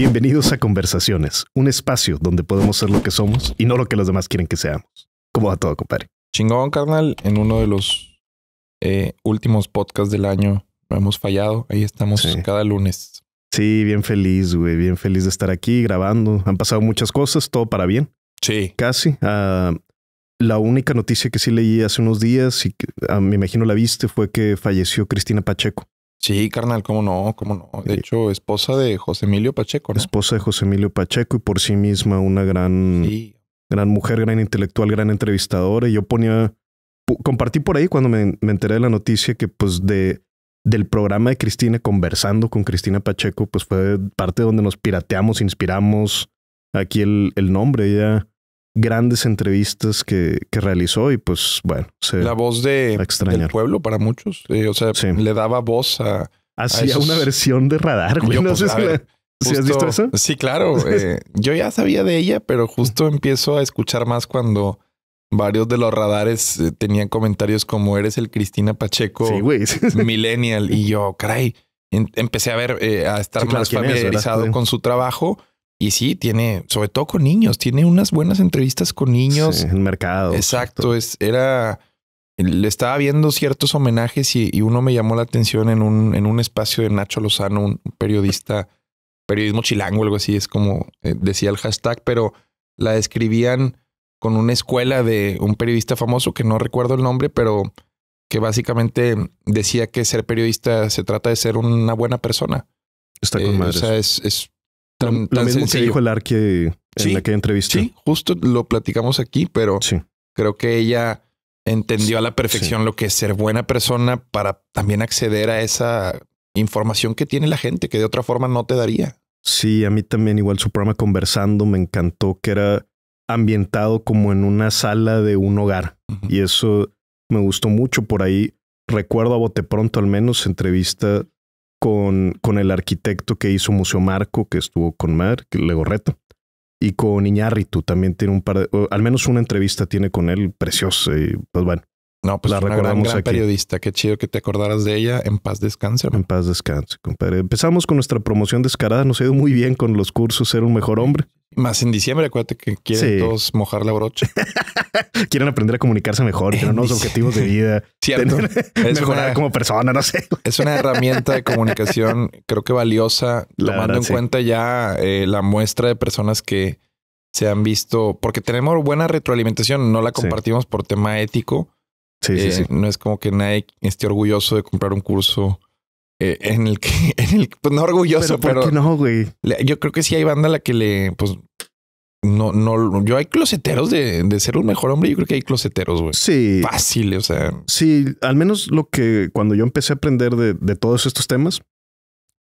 Bienvenidos a Conversaciones, un espacio donde podemos ser lo que somos y no lo que los demás quieren que seamos. ¿Cómo va todo, compadre? Chingón, carnal. En uno de los eh, últimos podcasts del año hemos fallado. Ahí estamos cada lunes. Sí, bien feliz, güey. Bien feliz de estar aquí grabando. Han pasado muchas cosas, todo para bien. Sí. Casi. Ah, la única noticia que sí leí hace unos días, y ah, me imagino la viste, fue que falleció Cristina Pacheco. Sí, carnal, cómo no, cómo no. De hecho, esposa de José Emilio Pacheco, Esposa de José Emilio Pacheco y por sí misma una gran, gran mujer, gran intelectual, gran entrevistadora. Y yo ponía, compartí por ahí cuando me, enteré de la noticia que pues de, del programa de Cristina, conversando con Cristina Pacheco, pues fue parte donde nos pirateamos, inspiramos aquí el, el nombre. Ella grandes entrevistas que, realizó y pues bueno, la voz de, del pueblo para muchos, eh, o sea, le daba voz a... una versión de radar, no pues, sé si, has visto eso. Sí, claro. Eh, yo ya sabía de ella, pero justo empiezo a escuchar más cuando varios de los radares eh, tenían comentarios como eres el Cristina Pacheco millennial y yo, caray, empecé a ver, a estar más familiarizado con su trabajo y sí, tiene, sobre todo con niños, tiene unas buenas entrevistas con niños. en el mercado. Exacto, Es, era, le estaba viendo ciertos homenajes y, y, uno me llamó la atención en un, en un espacio de Nacho Lozano, un periodista, periodismo chilango, algo así, es como eh, decía el hashtag, pero la describían con una escuela de un periodista famoso que no recuerdo el nombre, pero que básicamente decía que ser periodista se trata de ser una buena persona. Está con eh, O sea, es lo mismo que dijo el Arque en la que entrevista. Sí, justo lo platicamos aquí, pero sí. creo que ella entendió a la perfección lo que es ser buena persona para también acceder a esa información que tiene la gente que de otra forma no te daría. Sí, a mí también igual su programa Conversando me encantó que era ambientado como en una sala de un hogar y eso me gustó mucho por ahí. Recuerdo a Bote Pronto al menos entrevista con, el arquitecto que hizo Museo Marco, que estuvo con Mar, que y con Iñárritu también tiene un par de, al menos una entrevista tiene con él preciosa y pues bueno. No, pues la recordamos gran, periodista. Qué chido que te acordaras de ella. En paz descanse. En paz descanse, compadre. Empezamos con nuestra promoción descarada. Nos ha ido muy bien con los cursos Ser un mejor hombre. Más en diciembre, acuérdate que quieren todos mojar la brocha. quieren aprender a comunicarse mejor, tener nuevos objetivos de vida, Cierto. mejorar como persona, no sé. Es una herramienta de comunicación, creo que valiosa, tomando en cuenta ya eh, la muestra de personas que se han visto, porque tenemos buena retroalimentación, no la compartimos por tema ético. Sí, sí, eh, sí. No es como que nadie esté orgulloso de comprar un curso eh, en el que, en el, pues no orgulloso, pero. Yo creo que sí hay banda la que le, pues, no, no, yo hay closeteros de, ser un mejor hombre. Yo creo que hay closeteros, güey. Sí. Fácil, o sea. Sí, al menos lo que cuando yo empecé a aprender de, todos estos temas,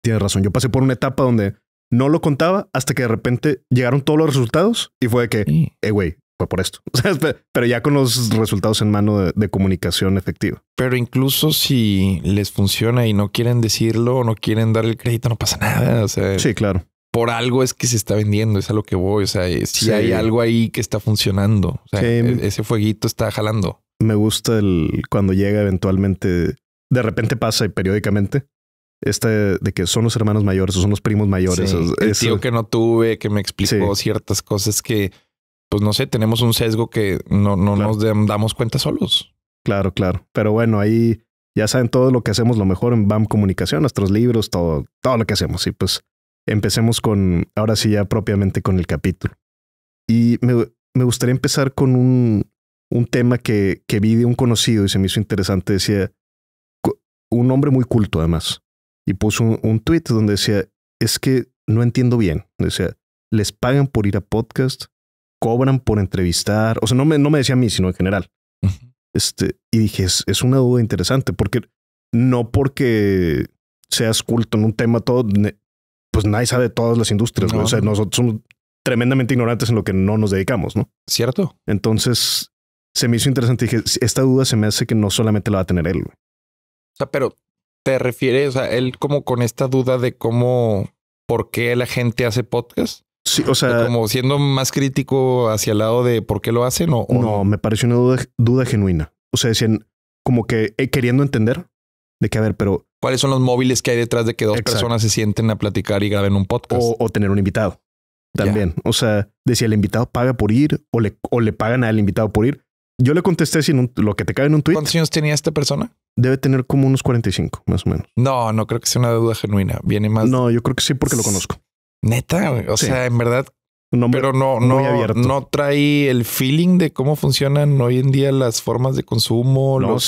tienes razón. Yo pasé por una etapa donde no lo contaba hasta que de repente llegaron todos los resultados y fue de que, eh, güey, fue por esto. Pero ya con los resultados en mano de, comunicación efectiva. Pero incluso si les funciona y no quieren decirlo o no quieren dar el crédito, no pasa nada. O sea, sí, claro. Por algo es que se está vendiendo, es a lo que voy. O sea, eh, si hay algo ahí que está funcionando, e-, ese fueguito está jalando. Me gusta el cuando llega eventualmente, de repente pasa y periódicamente este de que son los hermanos mayores o son los primos mayores. Sí, el tío que no tuve, que me explicó ciertas cosas que pues no sé, tenemos un sesgo que no, nos damos cuenta solos. Claro, claro. Pero bueno, ahí ya saben todo lo que hacemos, lo mejor en BAM Comunicación, nuestros libros, todo, todo lo que hacemos. Y pues empecemos con, ahora sí ya propiamente con el capítulo. Y me, gustaría empezar con un, tema que, vi de un conocido y se me hizo interesante. Decía, un hombre muy culto además, y puso un, un tweet donde decía, es que no entiendo bien. Decía, les pagan por ir a podcast, cobran por entrevistar. O sea, no me, no me decía a mí, sino en general. Este, y dije, es, una duda interesante, porque no porque seas culto en un tema todo, pues nadie sabe de todas las industrias. O sea, nosotros somos tremendamente ignorantes en lo que no nos dedicamos, ¿no? Cierto. Entonces, se me hizo interesante. Dije, esta duda se me hace que no solamente la va a tener él. O sea, pero te refieres a él como con esta duda de cómo, por qué la gente hace podcast o sea. Como siendo más crítico hacia el lado de por qué lo hacen o. no, me pareció una duda, genuina. O sea, decían como que eh, queriendo entender de qué a ver, pero. ¿Cuáles son los móviles que hay detrás de que dos personas se sienten a platicar y graben un podcast? O, tener un invitado también. O sea, decía el invitado paga por ir o le, o le pagan al invitado por ir. Yo le contesté sin lo que te cae en un tweet. ¿Cuántos años tenía esta persona? Debe tener como unos 45, más o menos. No, no creo que sea una duda genuina. Viene más. No, yo creo que sí porque lo conozco. Neta, o sea, en verdad. pero no, no, no trae el feeling de cómo funcionan hoy en día las formas de consumo. No, los...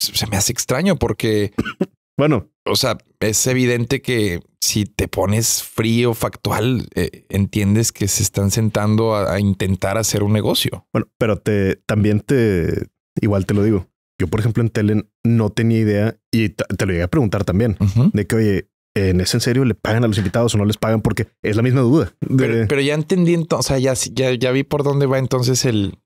Se me hace extraño porque. bueno. O sea, es evidente que si te pones frío, factual, eh, entiendes que se están sentando a, intentar hacer un negocio. Bueno, pero te también te. Igual te lo digo. Yo, por ejemplo, en Telen no tenía idea y te, lo llegué a preguntar también de que, oye, en ese en serio le pagan a los invitados o no les pagan? Porque es la misma duda. Pero, ya entendí entonces, o sea, ya, ya, ya, vi por dónde va entonces el...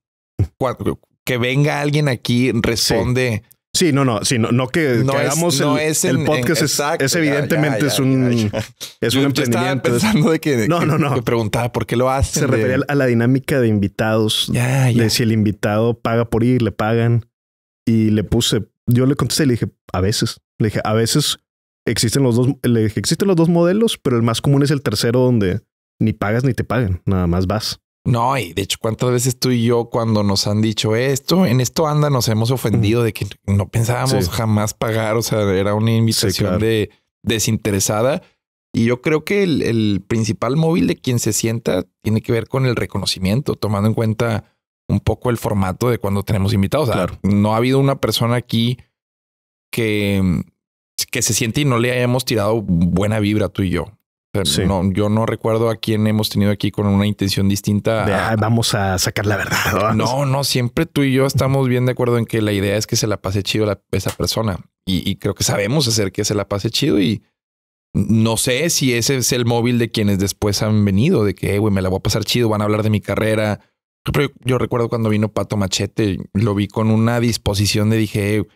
que venga alguien aquí, responde... Sí. no, no, sí, no, no que, no el, podcast. es, evidentemente es un, es un yo, pensando de que, no, no, no. Me preguntaba por qué lo hace Se refería a la dinámica de invitados. De si el invitado paga por ir, le pagan. Y le puse, yo le contesté y le dije, a veces. Le dije, a veces existen los dos, existen los dos modelos, pero el más común es el tercero donde ni pagas ni te pagan, nada más vas. No, y de hecho, ¿cuántas veces tú y yo cuando nos han dicho esto, en esto anda, nos hemos ofendido de que no pensábamos jamás pagar, o sea, era una invitación de desinteresada. Y yo creo que el, principal móvil de quien se sienta tiene que ver con el reconocimiento, tomando en cuenta un poco el formato de cuando tenemos invitados. no ha habido una persona aquí que que se siente y no le hayamos tirado buena vibra tú y yo. no, yo no recuerdo a quién hemos tenido aquí con una intención distinta. vamos a sacar la verdad. No, no, siempre tú y yo estamos bien de acuerdo en que la idea es que se la pase chido la esa persona. Y, creo que sabemos hacer que se la pase chido y no sé si ese es el móvil de quienes después han venido, de que, güey, me la voy a pasar chido, van a hablar de mi carrera. yo, yo recuerdo cuando vino Pato Machete, lo vi con una disposición de dije,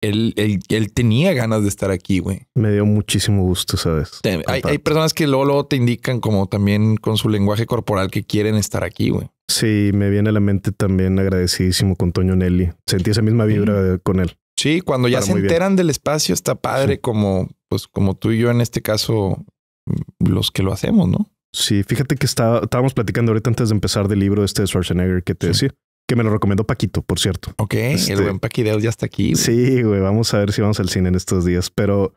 él, él, él, tenía ganas de estar aquí, güey. Me dio muchísimo gusto, ¿sabes? hay, personas que luego, te indican como también con su lenguaje corporal que quieren estar aquí, güey. Sí, me viene a la mente también agradecidísimo con Toño Nelly. Sentí esa misma vibra mm. con él. Sí, cuando ya se enteran del espacio está padre como, pues, como tú y yo en este caso, mm, los que lo hacemos, ¿no? Sí, fíjate que estábamos platicando ahorita antes de empezar del libro este de Schwarzenegger que te decía que me lo recomiendo Paquito, por cierto. Ok, el este, buen Paquideo ya está aquí. Sí, güey, vamos a ver si vamos al cine en estos días, pero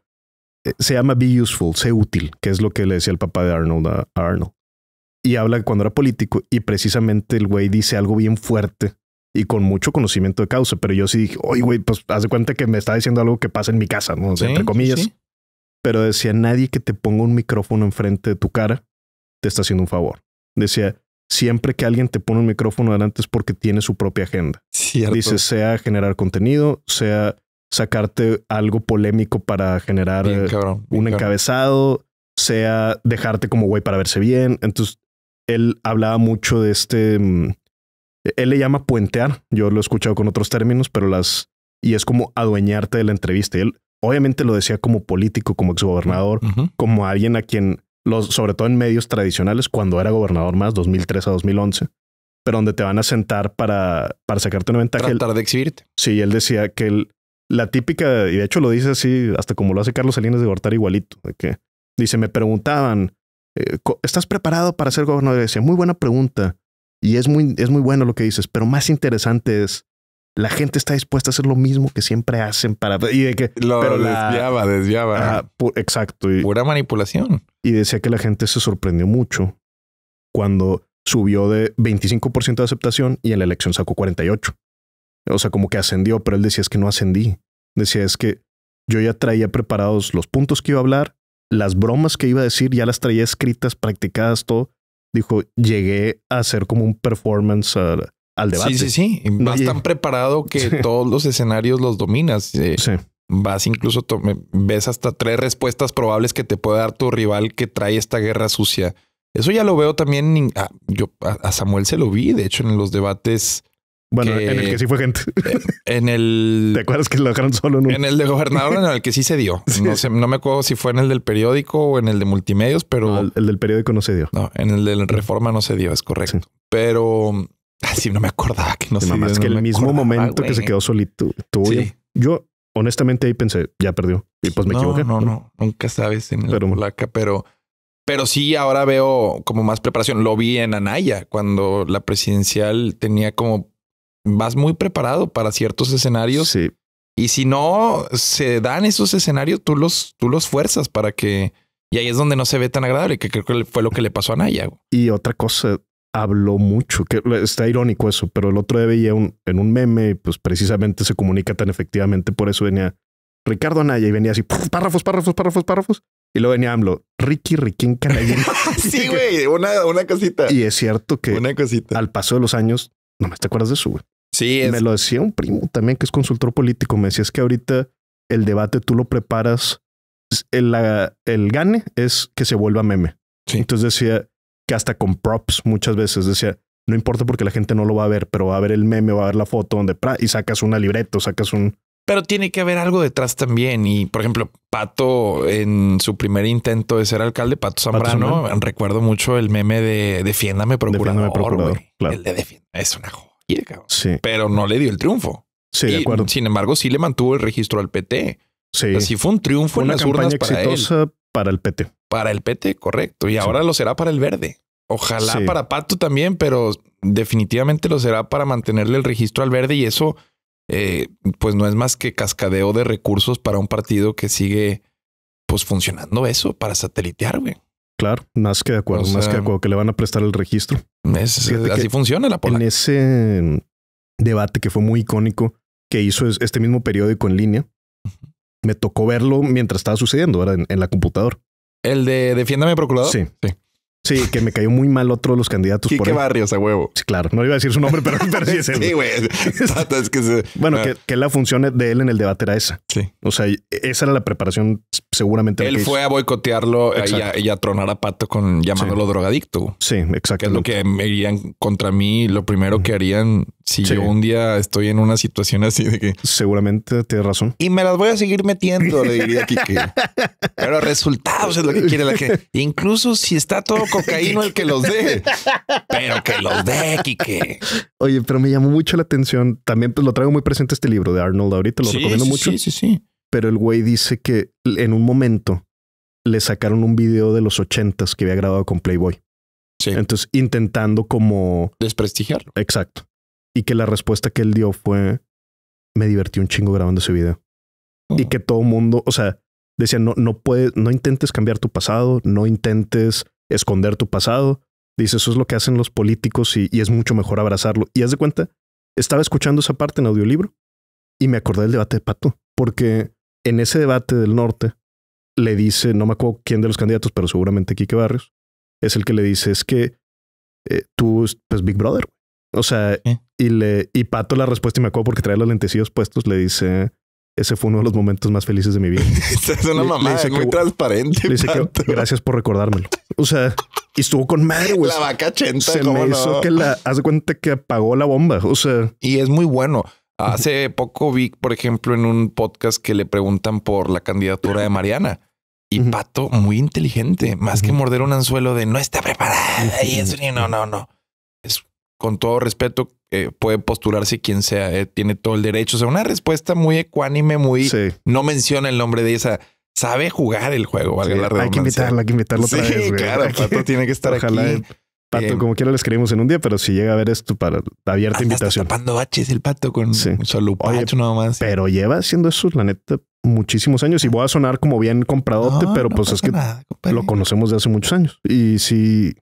eh, se llama Be Useful, sé útil, que es lo que le decía el papá de Arnold a Arnold. Y habla cuando era político y precisamente el güey dice algo bien fuerte y con mucho conocimiento de causa, pero yo sí dije, oye, güey, pues haz de cuenta que me está diciendo algo que pasa en mi casa, ¿no? entre comillas. Pero decía, nadie que te ponga un micrófono enfrente de tu cara te está haciendo un favor. Decía, siempre que alguien te pone un micrófono delante es porque tiene su propia agenda. Cierto. Dice, sea generar contenido, sea sacarte algo polémico para generar eh, un encabezado, sea dejarte como güey para verse bien. Entonces, él hablaba mucho de este, mm, él le llama puentear, yo lo he escuchado con otros términos, pero las, y es como adueñarte de la entrevista. él obviamente lo decía como político, como exgobernador, como alguien a quien los, sobre todo en medios tradicionales, cuando era gobernador más, 2003 a 2011, pero donde te van a sentar para, para sacarte una ventaja. Tratar de exhibirte. Sí, él decía que la típica, y de hecho lo dice así, hasta como lo hace Carlos Salinas de Gortar igualito, de que dice, me preguntaban, eh, ¿estás preparado para ser gobernador? decía, muy buena pregunta. Y es muy, es muy bueno lo que dices, pero más interesante es la gente está dispuesta a hacer lo mismo que siempre hacen para... Y que, pero desviaba, desviaba. exacto. pura manipulación. Y decía que la gente se sorprendió mucho cuando subió de 25% de aceptación y en la elección sacó 48. O sea, como que ascendió, pero él decía es que no ascendí. Decía es que yo ya traía preparados los puntos que iba a hablar, las bromas que iba a decir, ya las traía escritas, practicadas, todo. Dijo, llegué a hacer como un performance, al debate. Sí, sí, sí. Vas tan preparado que todos los escenarios los dominas. Eh, sí. Vas incluso, ves hasta tres respuestas probables que te puede dar tu rival que trae esta guerra sucia. Eso ya lo veo también. Ah, yo a, Samuel se lo vi, de hecho, en los debates. Bueno, en el que sí fue gente. Eh, en el. ¿Te acuerdas que lo dejaron solo? En, en el de gobernador, en el que sí se dio. No, me acuerdo si fue en el del periódico o en el de multimedios, pero. el, del periódico no se dio. No, en el de reforma no se dio, es correcto. Pero sí, no me acordaba que no sí, que el mismo momento que se quedó solito. Tú, Yo, honestamente, ahí pensé, ya perdió. Y pues me equivoqué. No, no, nunca sabes en pero, la pero, pero sí ahora veo como más preparación. Lo vi en Anaya cuando la presidencial tenía como vas muy preparado para ciertos escenarios. Y si no se dan esos escenarios, tú los, tú los fuerzas para que. Y ahí es donde no se ve tan agradable, que creo que fue lo que le pasó a Anaya. Y otra cosa, habló mucho, que está irónico eso, pero el otro día veía en un meme, pues precisamente se comunica tan efectivamente, por eso venía Ricardo Anaya y venía así, párrafos, párrafos, párrafos, párrafos, y luego venía AMLO, Ricky, en Canadá sí, güey, una, una cosita. Y es cierto que una al paso de los años, no me te acuerdas de eso, güey. Sí, Me lo decía un primo también que es consultor político, me decía, es que ahorita el debate tú lo preparas, el, la, el gane es que se vuelva meme. Entonces decía, que hasta con props muchas veces decía, no importa porque la gente no lo va a ver, pero va a ver el meme, va a ver la foto donde y sacas una libreta, o sacas un. Pero tiene que haber algo detrás también. Y por ejemplo, Pato, en su primer intento de ser alcalde, Pato Zambrano, recuerdo mucho el meme de Defiéndame Procurador. Defiéndame, procurador claro. Es una joya, Pero no le dio el triunfo. Sí, Sin embargo, sí le mantuvo el registro al PT. Sí. fue un triunfo en una las exitosa para el PT. Para el PT, correcto. Y ahora lo será para el verde. Ojalá para Pato también, pero definitivamente lo será para mantenerle el registro al verde y eso, eh, pues no es más que cascadeo de recursos para un partido que sigue, pues funcionando eso para satelitear. güey. Claro, más que de acuerdo, más que de acuerdo que le van a prestar el registro. así funciona la política. En ese mm, debate que fue muy icónico que hizo este mismo periódico en línea, me tocó verlo mientras estaba sucediendo, ahora En, en la computadora. El de Defiéndame Procurador. Sí. sí. Sí, que me cayó muy mal otro de los candidatos. por Barrios, a huevo. Sí, claro. No iba a decir su nombre, pero, pero sí es él. Sí, güey. es que Bueno, ah. que, la función de él en el debate era esa. Sí. O sea, esa era la preparación seguramente. Él fue a boicotearlo y a, tronar a Pato con llamándolo drogadicto. Sí, exacto. es lo que me irían contra mí. Lo primero que harían si yo un día estoy en una situación así de que... Seguramente tienes razón. Y me las voy a seguir metiendo, le diría Kike. pero resultados es lo que quiere la gente. Incluso si está todo cocaíno el que los dé. Pero que los dé, Quique. Oye, pero me llamó mucho la atención. También pues, lo traigo muy presente este libro de Arnold ahorita, lo recomiendo mucho. Sí, sí, sí. Pero el güey dice que en un momento le sacaron un video de los ochentas que había grabado con Playboy. Sí. Entonces, intentando como... Desprestigiarlo. Exacto. Y que la respuesta que él dio fue, me divertí un chingo grabando ese video. Oh. Y que todo mundo, o sea, decía, no, no puedes, no intentes cambiar tu pasado, no intentes esconder tu pasado. Dice, eso es lo que hacen los políticos y, es mucho mejor abrazarlo. Y haz de cuenta, estaba escuchando esa parte en audiolibro y me acordé del debate de Pato, porque en ese debate del norte le dice, no me acuerdo quién de los candidatos, pero seguramente Quique Barrios, es el que le dice, es que eh, tú, pues Big Brother. O sea, y, le, y Pato la respuesta, y me acuerdo porque trae los lentecillos puestos, le dice, ese fue uno de los momentos más felices de mi vida. es una mamá, muy transparente. dice que, gracias por recordármelo. O sea, estuvo con madre, La vaca chenta. Se me hizo que la... Haz de cuenta que apagó la bomba, o sea... Y es muy bueno. Hace poco vi, por ejemplo, en un podcast que le preguntan por la candidatura de Mariana. Y Pato, muy inteligente, más que morder un anzuelo de no está preparada y eso, no, no, no con todo respeto, eh, puede postularse quien sea, eh, tiene todo el derecho. O sea, una respuesta muy ecuánime, muy... No menciona el nombre de esa. Sabe jugar el juego, valga la redundancia. Hay que invitarlo, hay que invitarlo otra vez. claro, Pato tiene que estar Ojalá Pato, eh, como quiera les escribimos en un día, pero si llega a ver esto para abierta invitación. tapando baches el pato con solo más. Pero lleva haciendo eso, la neta, muchísimos años y voy a sonar como bien compradote, pero pues es que lo conocemos de hace muchos años. Y si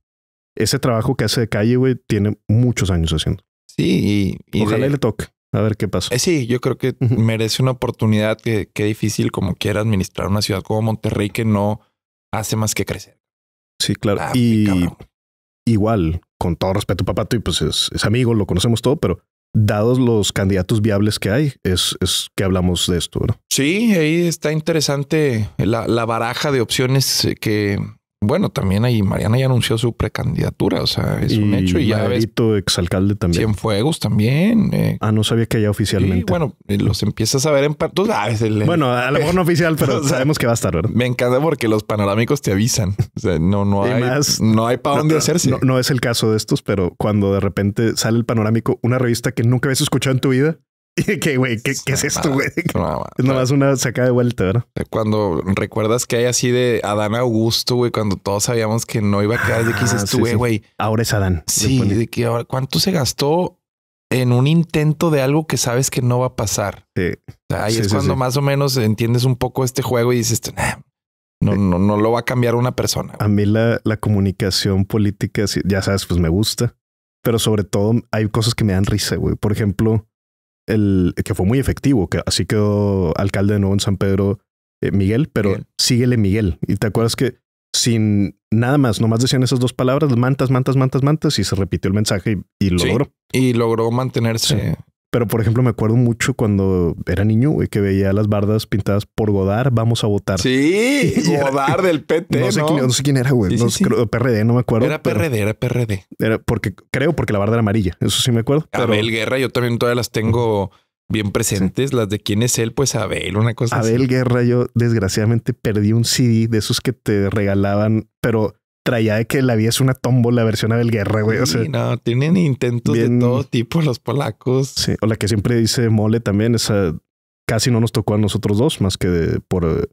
ese trabajo que hace de calle, güey, tiene muchos años haciendo. Sí, y, ojalá le toque. A ver qué pasa. Eh, sí, yo creo que merece una oportunidad que, difícil como quiera administrar una ciudad como Monterrey que no hace más que crecer. Sí, claro. Ah, y igual, con todo respeto, tú y pues es, amigo, lo conocemos todo, pero dados los candidatos viables que hay, es, es que hablamos de esto, ¿no? Sí, ahí está interesante la, la baraja de opciones eh, que, bueno, también ahí Mariana ya anunció su precandidatura, o sea, es un hecho. Y ya exalcalde también. Cienfuegos también. Eh. Ah, no sabía que ya oficialmente. bueno, eh, los empiezas a ver en... Tú bueno, a lo mejor no oficial, pero sabemos que va a estar, ¿verdad? Me encanta porque los panorámicos te avisan. O sea, no, no hay, más, no hay para dónde hacerse. No, no, es el caso de estos, pero cuando de repente sale el panorámico, una revista que nunca habías escuchado en tu vida, ¿Qué, güey? ¿Qué, es esto, güey? No, es una saca de vuelta, ¿verdad? Eh, cuando recuerdas que hay así de Adán Augusto, güey, cuando todos sabíamos que no iba a quedar de que dices ah, güey, Ahora es Adán. Sí, de que ahora, ¿cuánto se gastó en un intento de algo que sabes que no va a pasar? Sí. ahí es cuando más o menos entiendes un poco este juego y dices, no, no, no lo va a cambiar una persona. A mí la, la comunicación política, ya sabes, pues me gusta. Pero sobre todo hay cosas que me dan risa, güey. Por ejemplo, el, que fue muy efectivo, que así quedó alcalde de nuevo en San Pedro eh, Miguel, pero síguele Miguel. Y te acuerdas que sin nada más, nomás decían esas dos palabras, mantas, mantas, mantas, mantas, y se repitió el mensaje y, logró. Y logró mantenerse. Pero, por ejemplo, me acuerdo mucho cuando era niño, y que veía las bardas pintadas por Godard, vamos a votar. Sí, Godard del PT. No sé, Quién, no sé quién era, güey. no sé, PRD, no me acuerdo. Era PRD, era PRD. Era porque, creo, porque la barda era amarilla. Eso sí me acuerdo. Abel Guerra, yo también todas las tengo bien presentes. Las de quién es él, pues Abel, una cosa Abel Guerra, yo desgraciadamente perdí un CD de esos que te regalaban, pero de que la vida es una tómbola versión a Guerra, güey. no, tienen intentos de todo tipo los polacos. Sí, o la que siempre dice Mole también, esa casi no nos tocó a nosotros dos, más que por eh,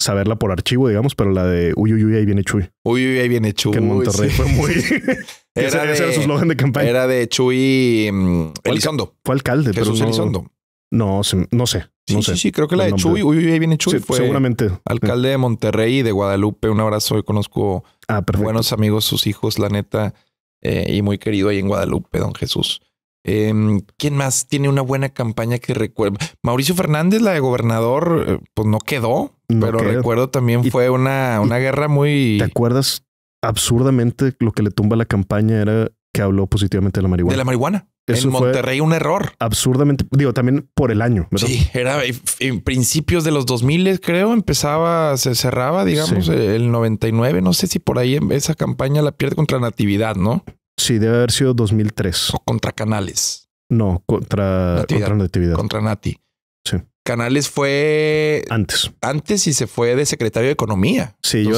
saberla por archivo, digamos, pero la de Uy, uy, uy, ahí viene Chuy. Uy, uy, ahí viene Chuy. Que Monterrey fue muy... era de, de campaña. Era de Chuy mm, Elizondo. Fue alcalde, pero Elizondo. No, no sé. No sí, sé sí, sí, creo que la de Chuy, uy, ahí viene Chuy. fue seguramente. Alcalde de Monterrey y de Guadalupe. Un abrazo. Hoy conozco ah, buenos amigos, sus hijos, la neta, eh, y muy querido ahí en Guadalupe, don Jesús. Em, ¿Quién más tiene una buena campaña que recuerda? Mauricio Fernández, la de gobernador, eh, pues no quedó, pero recuerdo también fue una, una guerra muy. ¿Te acuerdas absurdamente lo que le tumba la campaña? Era que habló positivamente de la marihuana. De la marihuana. en Monterrey un error. Absurdamente, digo, también por el año. Sí, era en principios de los 2000, creo, empezaba, se cerraba, digamos, el 99, no sé si por ahí esa campaña la pierde contra Natividad, ¿no? Sí, debe haber sido 2003. O contra Canales. No, contra Contra, natividad. contra Nati. Sí. Canales fue antes. Antes y se fue de secretario de Economía. Sí, yo,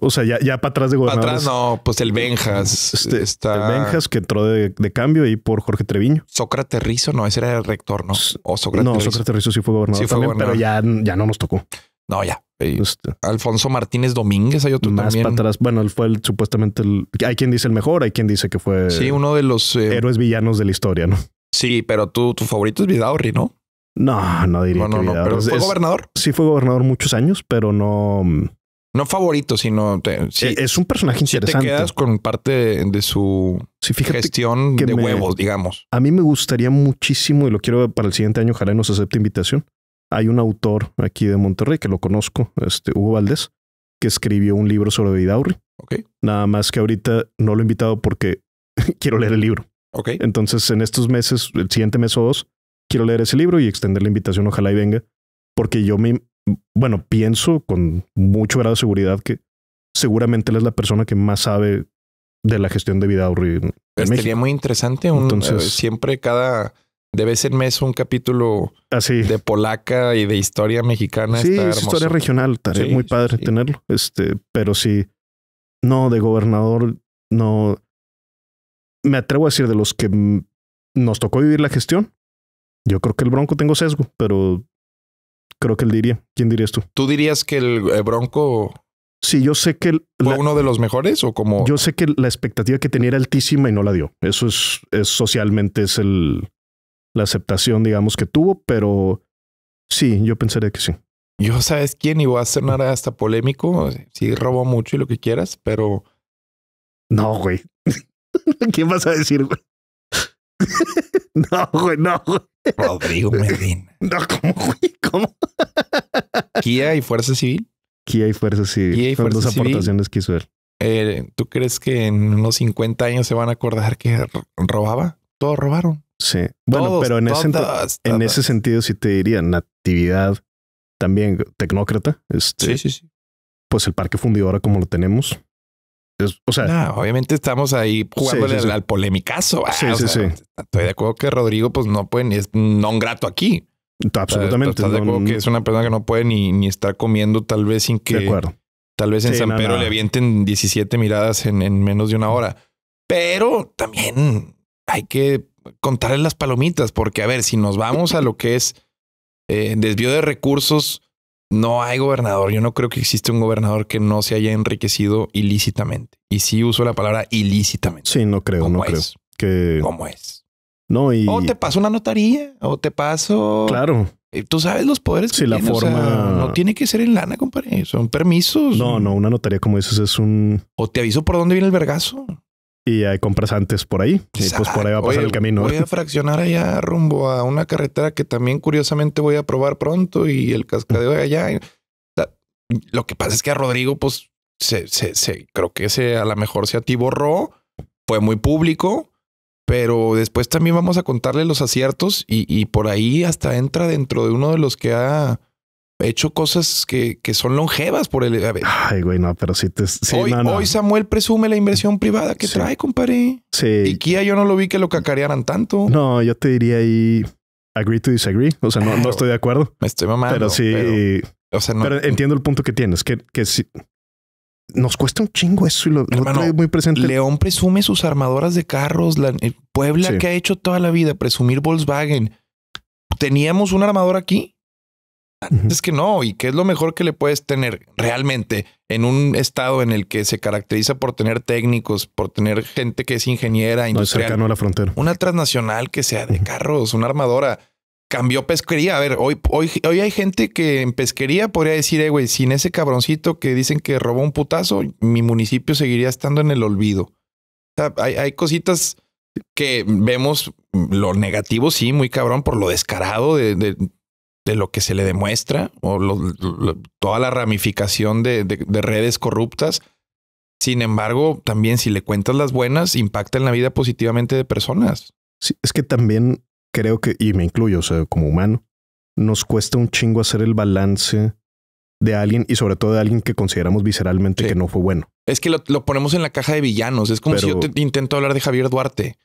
O sea, ya, para atrás de gobernador. atrás no, pues el Benjas. Este, está... El Benjas que entró de, cambio y por Jorge Treviño. Sócrates Rizo, no, ese era el rector, ¿no? O Sócrates No, Sócrates Rizo sí fue gobernador. también, Pero ya, ya no nos tocó. No, ya. Este. Alfonso Martínez Domínguez, hay otro Más Para atrás. Bueno, él fue el, supuestamente el. Hay quien dice el mejor, hay quien dice que fue. Sí, uno de los eh, héroes villanos de la historia, ¿no? Sí, pero tú, tu favorito es Vidaurri, ¿no? No, no diría que no, ¿Fue gobernador? Sí, fue gobernador muchos años, pero no. Mm, no favorito, sino. E, es un personaje interesante. quedas con parte de su gestión de huevos, digamos. A mí me gustaría muchísimo, y lo quiero para el siguiente año, ojalá nos acepte invitación. Hay un autor aquí de Monterrey que lo conozco, este Hugo Valdés, que escribió un libro sobre Vidaurri. Ok. Nada más que ahorita no lo he invitado porque quiero leer el libro. Entonces, en estos meses, el siguiente mes o dos, quiero leer ese libro y extender la invitación, ojalá y venga, porque yo me, bueno, pienso con mucho grado de seguridad que seguramente él es la persona que más sabe de la gestión de vida En pues Estaría muy interesante. Un, eh, siempre cada de vez en mes un capítulo así. Ah, de polaca y de historia mexicana. Sí, es historia regional, estaría muy padre tenerlo. Este, pero sí, no, de gobernador, no. Me atrevo a decir de los que nos tocó vivir la gestión, yo creo que el Bronco tengo sesgo, pero creo que él diría. ¿Quién dirías tú? ¿Tú dirías que el, eh, Bronco Sí, yo sé que... ¿Fue uno de los mejores o como...? Yo sé que la expectativa que tenía era altísima y no la dio. Eso es, socialmente, es el, la aceptación, digamos, que tuvo, pero sí, yo pensaría que sí. Yo, ¿sabes quién? Y voy a hacer nada hasta polémico. Sí, robó mucho y lo que quieras, pero... No, güey. ¿Quién vas a decir, güey? No, güey, no, Rodrigo Medina. No, ¿cómo, güey? ¿Cómo? Kia y Fuerza Civil. Kia y Fuerza Civil. Kia y Fuerza dos aportaciones que eh, ¿Tú crees que en unos 50 años se van a acordar que robaba? Todos robaron. Sí. Bueno, pero en, ese, en ese sentido sí te diría natividad, también tecnócrata. Este, sí, sí, sí. Pues el parque fundidora como lo tenemos, o sea, obviamente estamos ahí jugando al, polémicazo. sí, sí, ah, sí. Estoy de acuerdo que Rodrigo, pues no puede es un grato aquí. Absolutamente. Estoy de acuerdo que es una persona que no puede ni, ni estar comiendo, tal vez sin que. De acuerdo. Tal vez en San Pedro le avienten 17 miradas en, menos de una hora. Pero también hay que contarle las palomitas, porque a ver, si nos vamos a lo que es eh, desvío de recursos, no hay gobernador. Yo no creo que exista un gobernador que no se haya enriquecido ilícitamente. Y sí uso la palabra ilícitamente. Sí, no creo, no creo. Que... ¿Cómo es? No, y... O te paso una notaría, o te paso... Claro. Eh, tú sabes los poderes que la forma... no tiene que ser en lana, compadre. Son permisos. No, no, una notaría como dices es un... O te aviso por dónde viene el vergazo y hay compras antes por ahí. Y pues por ahí va a pasar el camino. Voy ¿eh? a fraccionar allá rumbo a una carretera que también curiosamente voy a probar pronto y el cascadeo de allá. Lo que pasa es que a Rodrigo, pues, se, se, creo que se a lo mejor se atiborró, fue muy público, pero después también vamos a contarle los aciertos y por ahí hasta entra dentro de uno de los que ha hecho cosas que, son longevas por el. A ver. Ay, güey, no, pero si te. hoy, Samuel presume la inversión privada que trae, compadre. Sí. Y Kia yo no lo vi que lo cacarearan tanto. No, yo te diría ahí. Agree to disagree. O sea, no, estoy de acuerdo. Me estoy mamando. Pero sí. o sea, pero entiendo el punto que tienes, que, que sí. Nos cuesta un chingo eso y lo, muy presente. León presume sus armadoras de carros. La, Puebla que ha hecho toda la vida presumir Volkswagen. Teníamos una armadora aquí es que no, y qué es lo mejor que le puedes tener realmente en un estado en el que se caracteriza por tener técnicos, por tener gente que es ingeniera, industrial. No, la frontera. Una transnacional que sea de carros, una armadora. Cambió pesquería. A ver, hoy, hoy, hoy hay gente que en pesquería podría decir, eh, güey, sin ese cabroncito que dicen que robó un putazo, mi municipio seguiría estando en el olvido. hay, cositas que vemos lo negativo, sí, muy cabrón, por lo descarado de de lo que se le demuestra o toda la ramificación de, redes corruptas. Sin embargo, también si le cuentas las buenas, impacta en la vida positivamente de personas. es que también creo que, y me incluyo, o sea, como humano, nos cuesta un chingo hacer el balance de alguien y sobre todo de alguien que consideramos visceralmente que no fue bueno. Es que lo, ponemos en la caja de villanos. Es como si yo te intento hablar de Javier Duarte.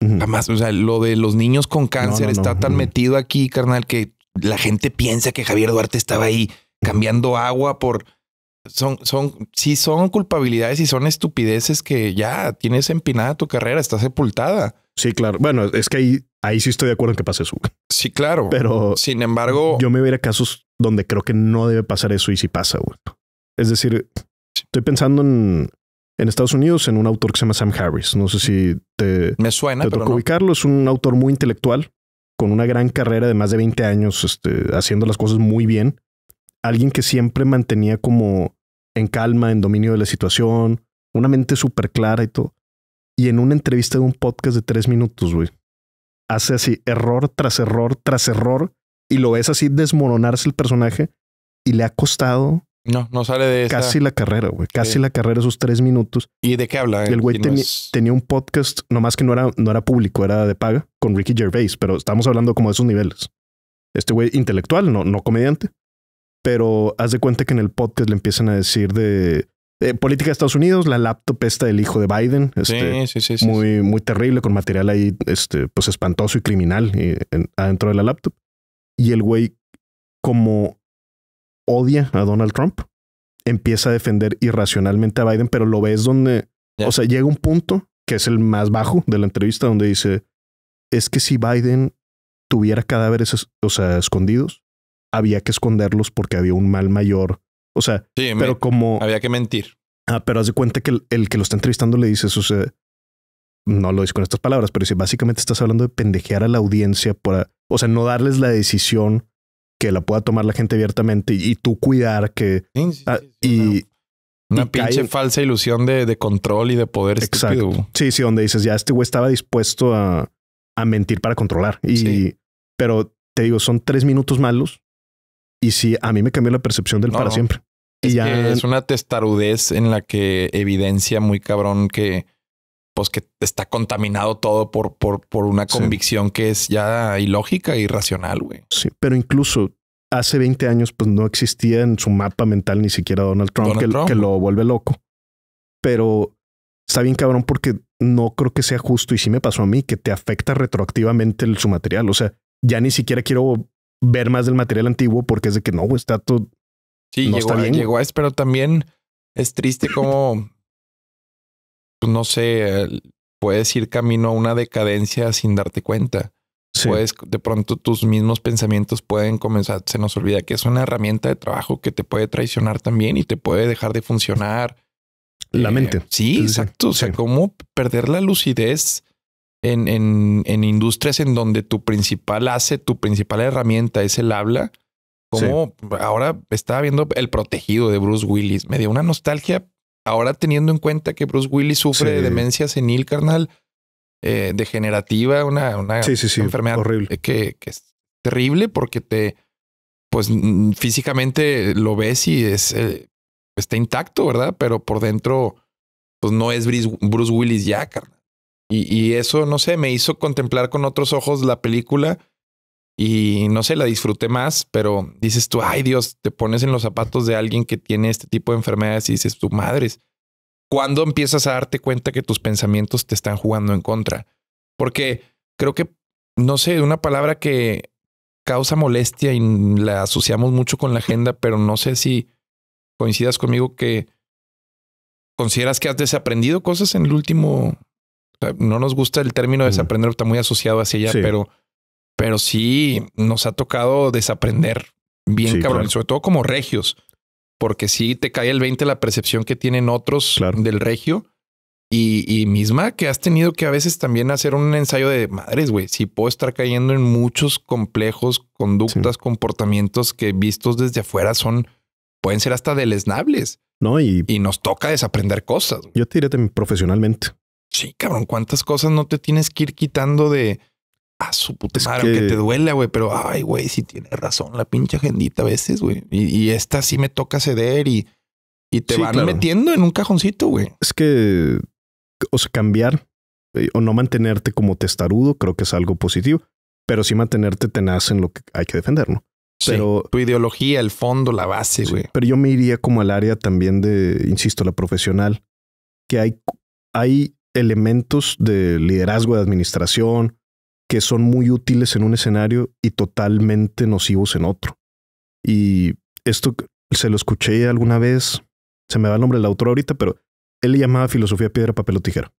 nada o sea, lo de los niños con cáncer está tan metido aquí, carnal, que la gente piensa que Javier Duarte estaba ahí cambiando agua por... Son, son, sí son culpabilidades y son estupideces que ya tienes empinada tu carrera, está sepultada. Sí, claro. Bueno, es que ahí, ahí sí estoy de acuerdo en que pase eso. Sí, claro. Pero... Sin embargo... Yo me voy a casos donde creo que no debe pasar eso y si pasa, Es decir, estoy pensando en, en Estados Unidos en un autor que se llama Sam Harris. No sé si te, me suena, te pero Es un autor muy intelectual con una gran carrera de más de 20 años, este, haciendo las cosas muy bien, alguien que siempre mantenía como en calma, en dominio de la situación, una mente súper clara y todo. Y en una entrevista de un podcast de tres minutos, hace así error tras error tras error y lo ves así desmoronarse el personaje y le ha costado no, no sale de esa... Casi la carrera, güey. Casi la carrera, esos tres minutos. ¿Y de qué habla? El güey tenía un podcast, nomás que no era, no era público, era de paga, con Ricky Gervais, pero estamos hablando como de esos niveles. Este güey intelectual, no, no comediante. Pero haz de cuenta que en el podcast le empiezan a decir de, eh, política de Estados Unidos, la laptop esta del hijo de Biden. Este, muy, muy terrible, con material ahí, este, pues espantoso y criminal adentro de la laptop. Y el güey, como odia a Donald Trump, empieza a defender irracionalmente a Biden, pero lo ves donde, o sea, llega un punto que es el más bajo de la entrevista donde dice, es que si Biden tuviera cadáveres, o sea, escondidos, había que esconderlos porque había un mal mayor. O sea, pero como... Había que mentir. Ah, pero haz de cuenta que el, que lo está entrevistando le dice, o sea, no lo dice con estas palabras, pero si básicamente estás hablando de pendejear a la audiencia para, o sea, no darles la decisión que la pueda tomar la gente abiertamente y, tú cuidar que... Ah, y, una pinche falsa ilusión de, de, control y de poder. Exacto. Sí, sí, donde dices, ya este güey estaba dispuesto a, a mentir para controlar. Y, Pero te digo, son tres minutos malos. Y sí, a mí me cambió la percepción del para siempre. es una testarudez en la que evidencia muy cabrón que pues, que está contaminado todo por, por, una convicción que es ya ilógica e irracional, güey. Sí, pero incluso hace 20 años, pues no existía en su mapa mental ni siquiera Donald Trump, que, lo vuelve loco. Pero está bien cabrón porque no creo que sea justo y sí me pasó a mí que te afecta retroactivamente su material. O sea, ya ni siquiera quiero ver más del material antiguo porque es de que no, está todo. Sí, está bien. llegó a eso, pero también es triste como pues, no sé, eh, puedes ir camino a una decadencia sin darte cuenta. Puedes, de pronto tus mismos pensamientos pueden comenzar, se nos olvida que es una herramienta de trabajo que te puede traicionar también y te puede dejar de funcionar. La eh, mente. Sí, exacto. O sea, cómo perder la lucidez en, en, industrias en donde tu principal hace, tu principal herramienta es el habla. Como ahora estaba viendo El Protegido de Bruce Willis. Me dio una nostalgia ahora teniendo en cuenta que Bruce Willis sufre de demencia senil, carnal, eh, degenerativa, una, una, enfermedad horrible. Eh, que, es terrible porque te, pues físicamente lo ves y es, eh, está intacto, ¿verdad? Pero por dentro, pues no es Bruce, Willis ya, carnal. Y, y, eso, no sé, me hizo contemplar con otros ojos la película y no sé, la disfruté más, pero dices tú, ay Dios, te pones en los zapatos de alguien que tiene este tipo de enfermedades y dices, tu madres, ¿cuándo empiezas a darte cuenta que tus pensamientos te están jugando en contra? Porque creo que, no sé, una palabra que causa molestia y la asociamos mucho con la agenda, pero no sé si coincidas conmigo que consideras que has desaprendido cosas en el último... no nos gusta el término desaprender, está muy asociado hacia ella, pero pero sí nos ha tocado desaprender bien cabrón, sobre todo como regios, porque sí te cae el 20 la percepción que tienen otros del regio y, misma que has tenido que a veces también hacer un ensayo de madres, güey, si puedo estar cayendo en muchos complejos, conductas, comportamientos que vistos desde afuera son, pueden ser hasta deleznables. No, y, nos toca desaprender cosas. Yo te profesionalmente. Sí, cabrón, cuántas cosas no te tienes que ir quitando de, a su puta que... te duela, güey, pero ay, güey, si tiene razón la pinche agendita a veces, güey. Y, esta sí me toca ceder y, te van metiendo en un cajoncito, güey. Es que, o sea, cambiar eh, o no mantenerte como testarudo, creo que es algo positivo, pero sí mantenerte tenaz en lo que hay que defender, ¿no? Pero tu ideología, el fondo, la base, güey. pero yo me iría como al área también de, insisto, la profesional, que hay, hay elementos de liderazgo de administración, que son muy útiles en un escenario y totalmente nocivos en otro. Y esto se lo escuché alguna vez, se me va el nombre del autor ahorita, pero él le llamaba filosofía piedra, papel o tijera.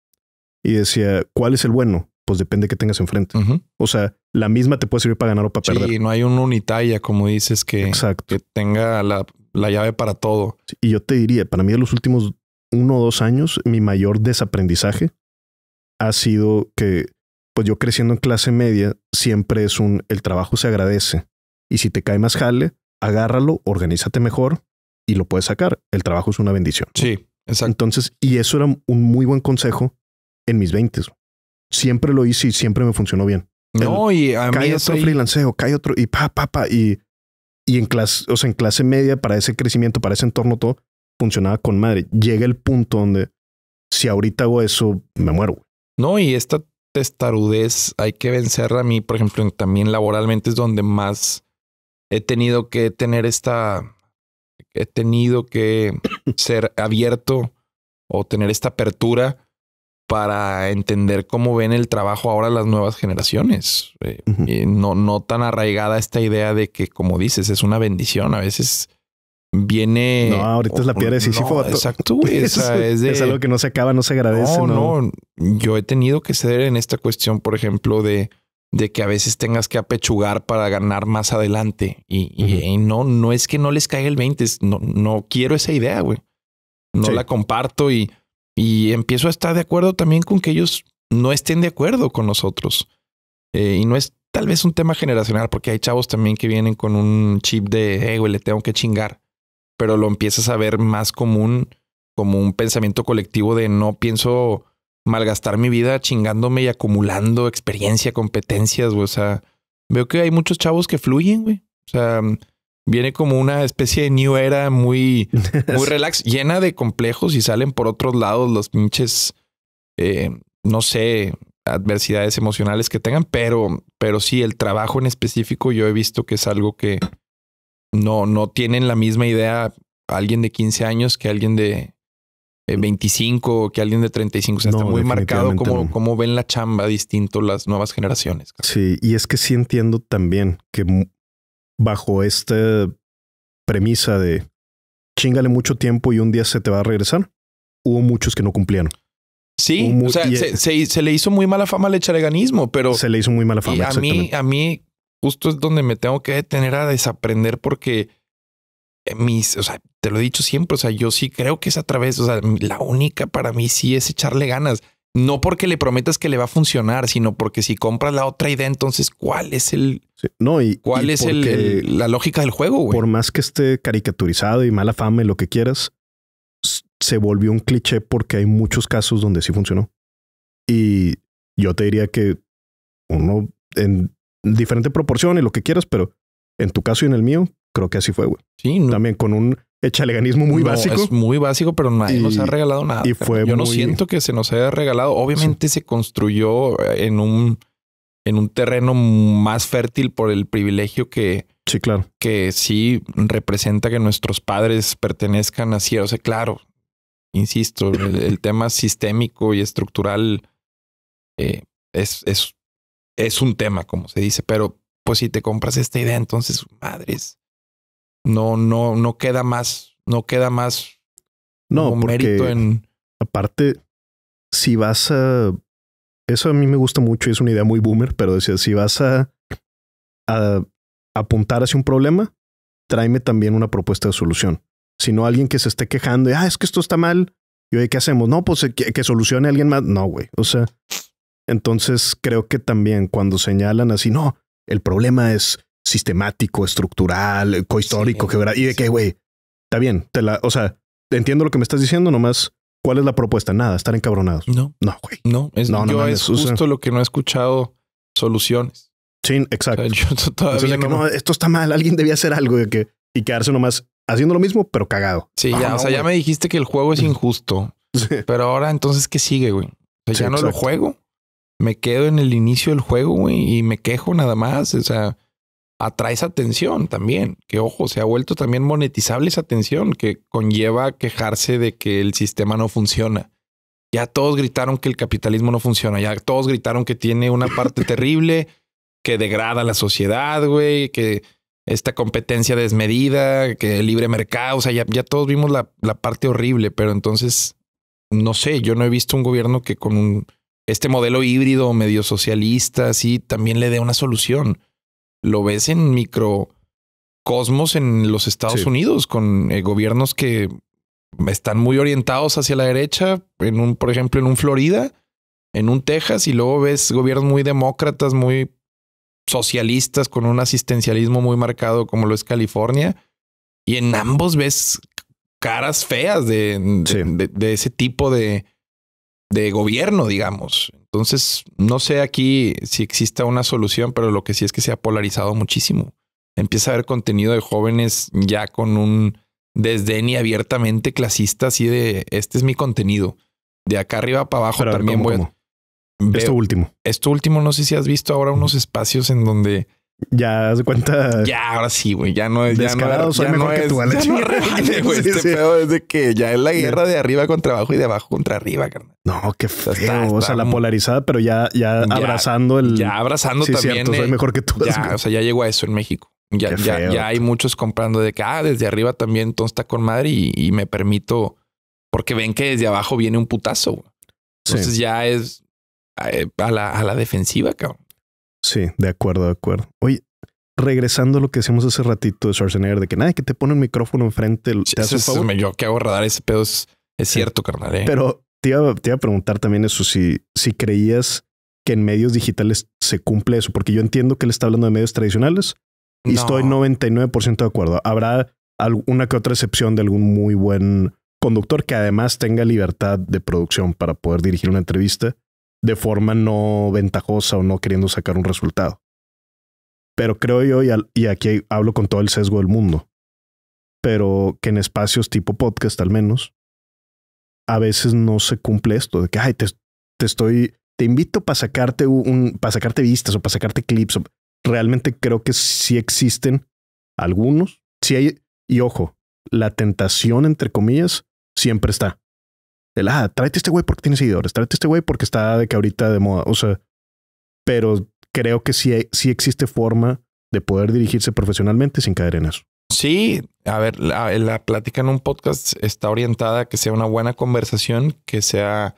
Y decía, ¿cuál es el bueno? Pues depende que tengas enfrente. O sea, la misma te puede servir para ganar o para perder. Sí, no hay un unitalla, como dices, que, tenga la, la, llave para todo. Y yo te diría, para mí en los últimos uno o dos años, mi mayor desaprendizaje ha sido que pues yo creciendo en clase media, siempre es un, el trabajo se agradece. Y si te cae más jale, agárralo, organízate mejor y lo puedes sacar. El trabajo es una bendición. Sí, exacto. Entonces, y eso era un muy buen consejo en mis 20. Siempre lo hice y siempre me funcionó bien. No, y a mí cae otro freelanceo, cae otro y pa, pa, pa. Y, y en clase, o sea, en clase media, para ese crecimiento, para ese entorno, todo funcionaba con madre. Llega el punto donde si ahorita hago eso, me muero. No, y esta testarudez hay que vencerla. A mí, por ejemplo, también laboralmente es donde más he tenido que tener esta, he tenido que ser abierto o tener esta apertura para entender cómo ven el trabajo ahora las nuevas generaciones. Eh, no, no tan arraigada esta idea de que, como dices, es una bendición. A veces viene. No, ahorita es la piedra de Sísifo. exacto, güey. es, algo que no se acaba, no se agradece. No, no, Yo he tenido que ceder en esta cuestión, por ejemplo, de, de que a veces tengas que apechugar para ganar más adelante. Y, no, no es que no les caiga el 20, no, no quiero esa idea, güey. No la comparto y, y empiezo a estar de acuerdo también con que ellos no estén de acuerdo con nosotros. Eh, y no es tal vez un tema generacional, porque hay chavos también que vienen con un chip de, hey, eh, güey, le tengo que chingar pero lo empiezas a ver más común como un pensamiento colectivo de no pienso malgastar mi vida chingándome y acumulando experiencia, competencias, O sea, veo que hay muchos chavos que fluyen, güey. O sea, viene como una especie de new era muy, muy relax, llena de complejos y salen por otros lados los pinches, eh, no sé, adversidades emocionales que tengan, pero, pero sí, el trabajo en específico yo he visto que es algo que no, no tienen la misma idea alguien de 15 años que alguien de 25 eh, o que alguien de 35. está muy marcado cómo, ven la chamba distinto las nuevas generaciones. Sí, y es que sí entiendo también que bajo esta premisa de chingale mucho tiempo y un día se te va a regresar, hubo muchos que no cumplían. Sí, o sea, e se, le hizo muy mala fama al echareganismo, pero... Se le hizo muy mala fama. A mí, a mí justo es donde me tengo que detener a desaprender porque eh, mis, o sea, te lo he dicho siempre, o sea, yo sí creo que es a través, o sea, la única para mí sí es echarle ganas. No porque le prometas que le va a funcionar, sino porque si compras la otra idea, entonces, ¿cuál es el. no, y. ¿Cuál es el, la lógica del juego, güey? Por más que esté caricaturizado y mala fama y lo que quieras, se volvió un cliché porque hay muchos casos donde sí funcionó. Y yo te diría que uno en diferente proporción y lo que quieras, pero en tu caso y en el mío, creo que así fue, Sí, También con un echaleganismo muy básico. Es muy básico, pero nadie nos ha regalado nada. Y fue Yo no siento que se nos haya regalado. Obviamente se construyó eh, en un, en un terreno más fértil por el privilegio que, Sí, claro. Que sí representa que nuestros padres pertenezcan a cierto. O sea, claro, insisto, el, tema sistémico y estructural eh, es, es, es un tema, como se dice, pero pues si te compras esta idea, entonces, madres, no, no, no queda más, no queda más no, porque en. Aparte, si vas a. Eso a mí me gusta mucho y es una idea muy boomer, pero decía, si vas a, apuntar hacia un problema, tráeme también una propuesta de solución. Si no, alguien que se esté quejando, ah, es que esto está mal, y hoy ¿qué hacemos? No, pues que, solucione alguien más. No, güey. O sea, entonces creo que también cuando señalan así, no, el problema es sistemático, estructural, cohistórico, que geográfico, y de que, güey, está bien, te la, o sea, entiendo lo que me estás diciendo, nomás, ¿cuál es la propuesta? Nada, estar encabronados. No. No, güey. No, es, no, no es justo lo que no he escuchado, soluciones. Sí, exacto. esto está mal, alguien debía hacer algo de que, y quedarse nomás haciendo lo mismo, pero cagado. Sí, ya, o sea, ya me dijiste que el juego es injusto, pero ahora entonces, ¿qué sigue, güey? ya no lo juego me quedo en el inicio del juego, y me quejo nada más. O sea, atrae esa atención también. Que ojo, se ha vuelto también monetizable esa atención que conlleva quejarse de que el sistema no funciona. Ya todos gritaron que el capitalismo no funciona, ya todos gritaron que tiene una parte terrible, que degrada la sociedad, güey, que esta competencia desmedida, que el libre mercado, o sea, ya, ya todos vimos la, la parte horrible, pero entonces, no sé, yo no he visto un gobierno que con un este modelo híbrido medio socialista, así también le dé una solución. Lo ves en microcosmos en los Estados Unidos, con eh, gobiernos que están muy orientados hacia la derecha, en un, por ejemplo, en un Florida, en un Texas, y luego ves gobiernos muy demócratas, muy socialistas, con un asistencialismo muy marcado como lo es California, y en ambos ves caras feas de, de ese tipo de, de gobierno, digamos. Entonces, no sé aquí si exista una solución, pero lo que sí es que se ha polarizado muchísimo. Empieza a haber contenido de jóvenes ya con un desdén y abiertamente clasista, así de este es mi contenido. De acá arriba para abajo también voy. esto último. Esto último, no sé si has visto ahora unos espacios en donde ya se cuenta. Ya, ahora sí, güey. Ya no es. ya no, es, ya es, que este pedo es que ya es la guerra de arriba contra abajo y de abajo contra arriba, carnal. No, qué feo. o sea, la polarizada, pero ya, ya, abrazando el. Ya abrazando también. soy mejor que tú. o sea, ya llegó a eso en México. Ya, ya, ya, hay muchos comprando de que, ah, desde arriba también todo está con madre y, me permito. Porque ven que desde abajo viene un putazo, Entonces ya es eh, a la, a la defensiva, cabrón. Sí, de acuerdo, de acuerdo. Oye, regresando a lo que decíamos hace ratito de Schwarzenegger, de que nadie que te pone un micrófono enfrente te hace un favor. Yo que hago radar ese pedo es, cierto, carnal. ¿eh? Pero te iba, a preguntar también eso, si, si creías que en medios digitales se cumple eso, porque yo entiendo que él está hablando de medios tradicionales y estoy 99% de acuerdo. Habrá alguna que otra excepción de algún muy buen conductor que además tenga libertad de producción para poder dirigir una entrevista de forma no ventajosa o no queriendo sacar un resultado. Pero creo yo, y, aquí hablo con todo el sesgo del mundo, pero que en espacios tipo podcast al menos, a veces no se cumple esto de que, ay, te, estoy, te invito para sacarte un, para sacarte vistas o para sacarte clips. Realmente creo que sí existen algunos, hay, y ojo, la tentación, entre comillas, siempre está trate ah, tráete este güey porque tiene seguidores, tráete este güey porque está de que ahorita de moda. O sea, pero creo que sí, existe forma de poder dirigirse profesionalmente sin caer en eso. Sí, a ver, la, la, plática en un podcast está orientada a que sea una buena conversación, que sea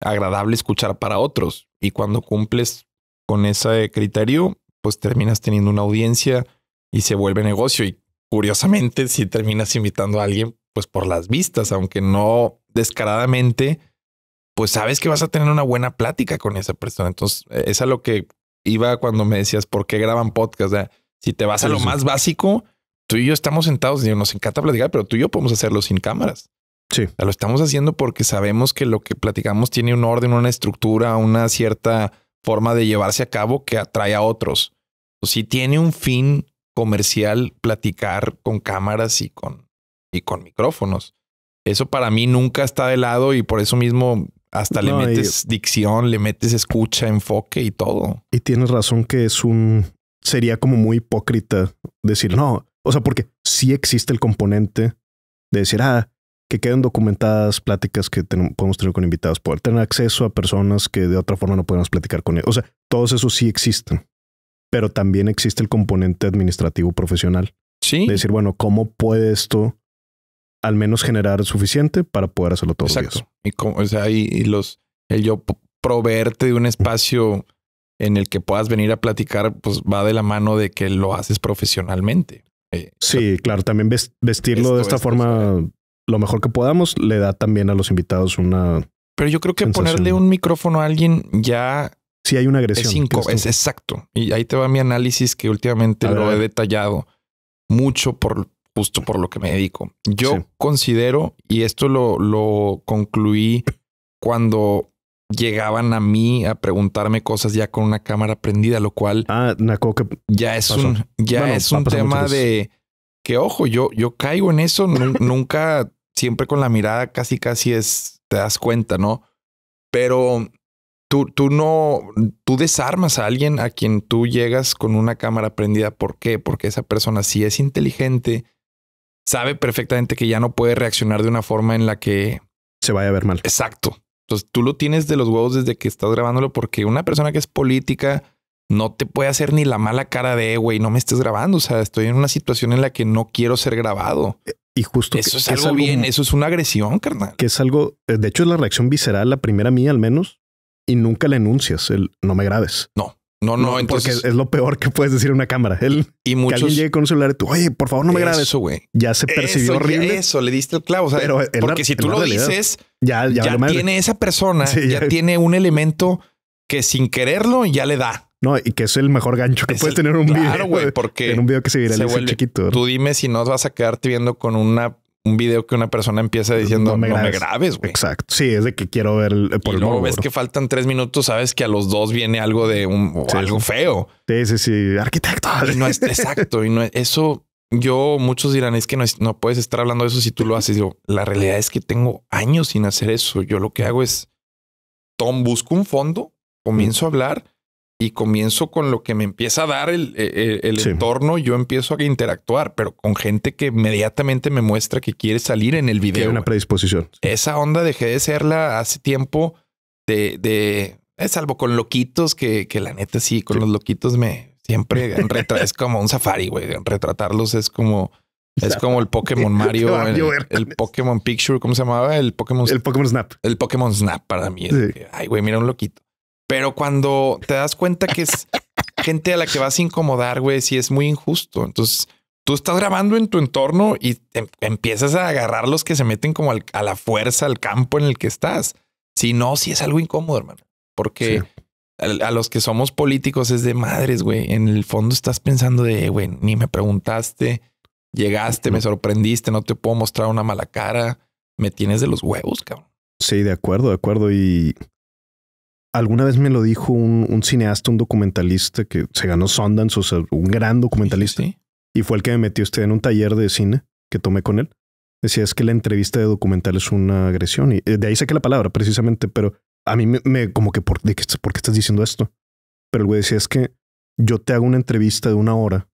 agradable escuchar para otros. Y cuando cumples con ese criterio, pues terminas teniendo una audiencia y se vuelve negocio. Y curiosamente, si terminas invitando a alguien, pues por las vistas, aunque no descaradamente, pues sabes que vas a tener una buena plática con esa persona. Entonces, eh, es a lo que iba cuando me decías, ¿por qué graban podcast? O si te vas a lo más básico, tú y yo estamos sentados y nos encanta platicar, pero tú y yo podemos hacerlo sin cámaras. Sí. lo estamos haciendo porque sabemos que lo que platicamos tiene un orden, una estructura, una cierta forma de llevarse a cabo que atrae a otros. O si tiene un fin comercial platicar con cámaras y con, y con micrófonos. Eso para mí nunca está de lado y por eso mismo hasta le metes dicción, le metes escucha, enfoque y todo. Y tienes razón que es un... Sería como muy hipócrita decir, no, o sea, porque sí existe el componente de decir, ah, que queden documentadas pláticas que podemos tener con invitados, poder tener acceso a personas que de otra forma no podemos platicar con ellos. O sea, todos esos sí existen, pero también existe el componente administrativo profesional. Sí. De decir, bueno, ¿cómo puede esto al menos generar suficiente para poder hacerlo todo. Exacto. Y, como, o sea, y, los, el yo proveerte de un espacio en el que puedas venir a platicar, pues va de la mano de que lo haces profesionalmente. Eh, sí, claro, también vestirlo de esta forma lo mejor que podamos le da también a los invitados una... Pero yo creo que ponerle un micrófono a alguien ya... Si hay una agresión. Es, cinco, es exacto. Y ahí te va mi análisis que últimamente lo he detallado mucho por, justo por lo que me dedico. Yo considero, y esto lo, lo concluí cuando llegaban a mí a preguntarme cosas ya con una cámara prendida, lo cual ah, ya es un, ya es un tema de que ojo, yo, yo caigo en eso, nunca, siempre con la mirada casi casi es, te das cuenta, ¿no? Pero tú, tú no, tú desarmas a alguien a quien tú llegas con una cámara prendida. ¿Por qué? Porque esa persona sí es inteligente, sabe perfectamente que ya no puede reaccionar de una forma en la que se vaya a ver mal. Exacto. Entonces tú lo tienes de los huevos desde que estás grabándolo porque una persona que es política no te puede hacer ni la mala cara de, güey, no me estés grabando. O sea, estoy en una situación en la que no quiero ser grabado. E, y justo eso es, algo bien, eso es una agresión, carnal. Que es algo, eh, de hecho, es la reacción visceral, la primera mía al menos, y nunca le enuncias, el no me grabes. No. No, no, entonces. Porque es lo peor que puedes decir en una cámara. Él y alguien llegue con un celular y tú, oye, por favor, no me grabes. Eso, güey. Ya se percibió eso, horrible. eso, le diste el clavo. O sea, porque si tú lo dices, ya, ya, tiene esa persona, ya, tiene un elemento que sin quererlo ya le da. No, y que es el mejor gancho que puedes tener un video. Claro, güey, porque en un video que se viraliza se chiquito. Tú dime si no vas a quedarte viendo con una un video que una persona empieza diciendo no me grabes, Exacto. Sí, es de que quiero ver por el ves que faltan tres minutos, sabes que a los dos viene algo de un algo feo. Sí, sí, arquitecto. no es exacto. y no es, eso. Yo, muchos dirán, es que no, no puedes estar hablando de eso si tú lo haces. la realidad es que tengo años sin hacer eso. Yo lo que hago es, Tom, busco un fondo, comienzo a hablar y comienzo con lo que me empieza a dar el, e, e, entorno, yo empiezo a interactuar, pero con gente que inmediatamente me muestra que quiere salir en el video. Tiene una predisposición. Esa onda dejé de serla hace tiempo de, de eh, salvo con loquitos que, que la neta sí, con los loquitos me siempre es como un safari, güey. Retratarlos es como... Es como el Pokémon Mario, el, Pokémon Picture, ¿cómo se llamaba? El Pokémon, el Snap. El Pokémon Snap para mí. ay, güey, mira un loquito. Pero cuando te das cuenta que es gente a la que vas a incomodar, güey, si es muy injusto. Entonces, tú estás grabando en tu entorno y em, empiezas a agarrar los que se meten como a la fuerza, al campo en el que estás. Si no, si es algo incómodo, hermano. Porque a, a, los que somos políticos es de madres, güey. En el fondo estás pensando de, güey, ni me preguntaste, llegaste, me sorprendiste, no te puedo mostrar una mala cara. Me tienes de los huevos, cabrón. Sí, de acuerdo, de acuerdo. Y alguna vez me lo dijo un, cineasta, un documentalista que se ganó Sundance, o sea, un gran documentalista. Y fue el que me metió usted en un taller de cine que tomé con él. Decía, es que la entrevista de documental es una agresión. Y eh, de ahí saqué la palabra, precisamente, pero a mí me, como que, ¿por, qué, ¿por estás diciendo esto? Pero el güey decía, es que yo te hago una entrevista de una hora.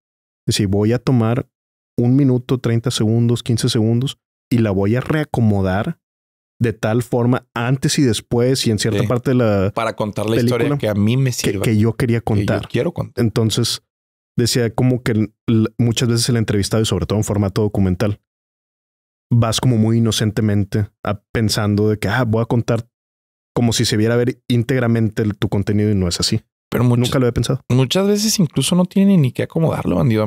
Decía, voy a tomar un minuto, 30 segundos, 15 segundos, y la voy a reacomodar de tal forma antes y después y en cierta parte de la... Para contar la historia que a mí me sirve. Que, yo quería contar. yo quiero contar. Entonces decía como que muchas veces el entrevistado y sobre todo en formato documental, vas como muy inocentemente ah, pensando de que, ah, voy a contar como si se viera ver íntegramente tu contenido y no es así. Pero nunca lo había pensado. Muchas veces incluso no tienen ni que acomodarlo, bandido.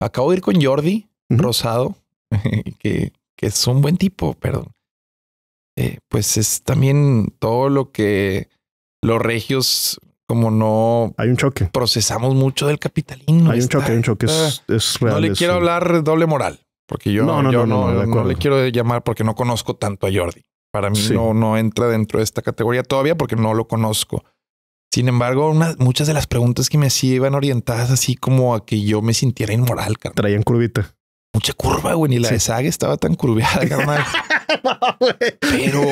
Acabo de ir con Jordi Rosado, que, que es un buen tipo, perdón. Eh, pues es también todo lo que los regios como no hay un choque procesamos mucho del capitalismo hay un choque hay un choque es, no le quiero hablar doble moral porque yo no le quiero llamar porque no conozco tanto a Jordi para mí no entra dentro de esta categoría todavía porque no lo conozco sin embargo, muchas de las preguntas que me hacía iban orientadas así como a que yo me sintiera inmoral. Traían curvita mucha curva, güey, ni la Saga estaba tan curviada, carnal. pero,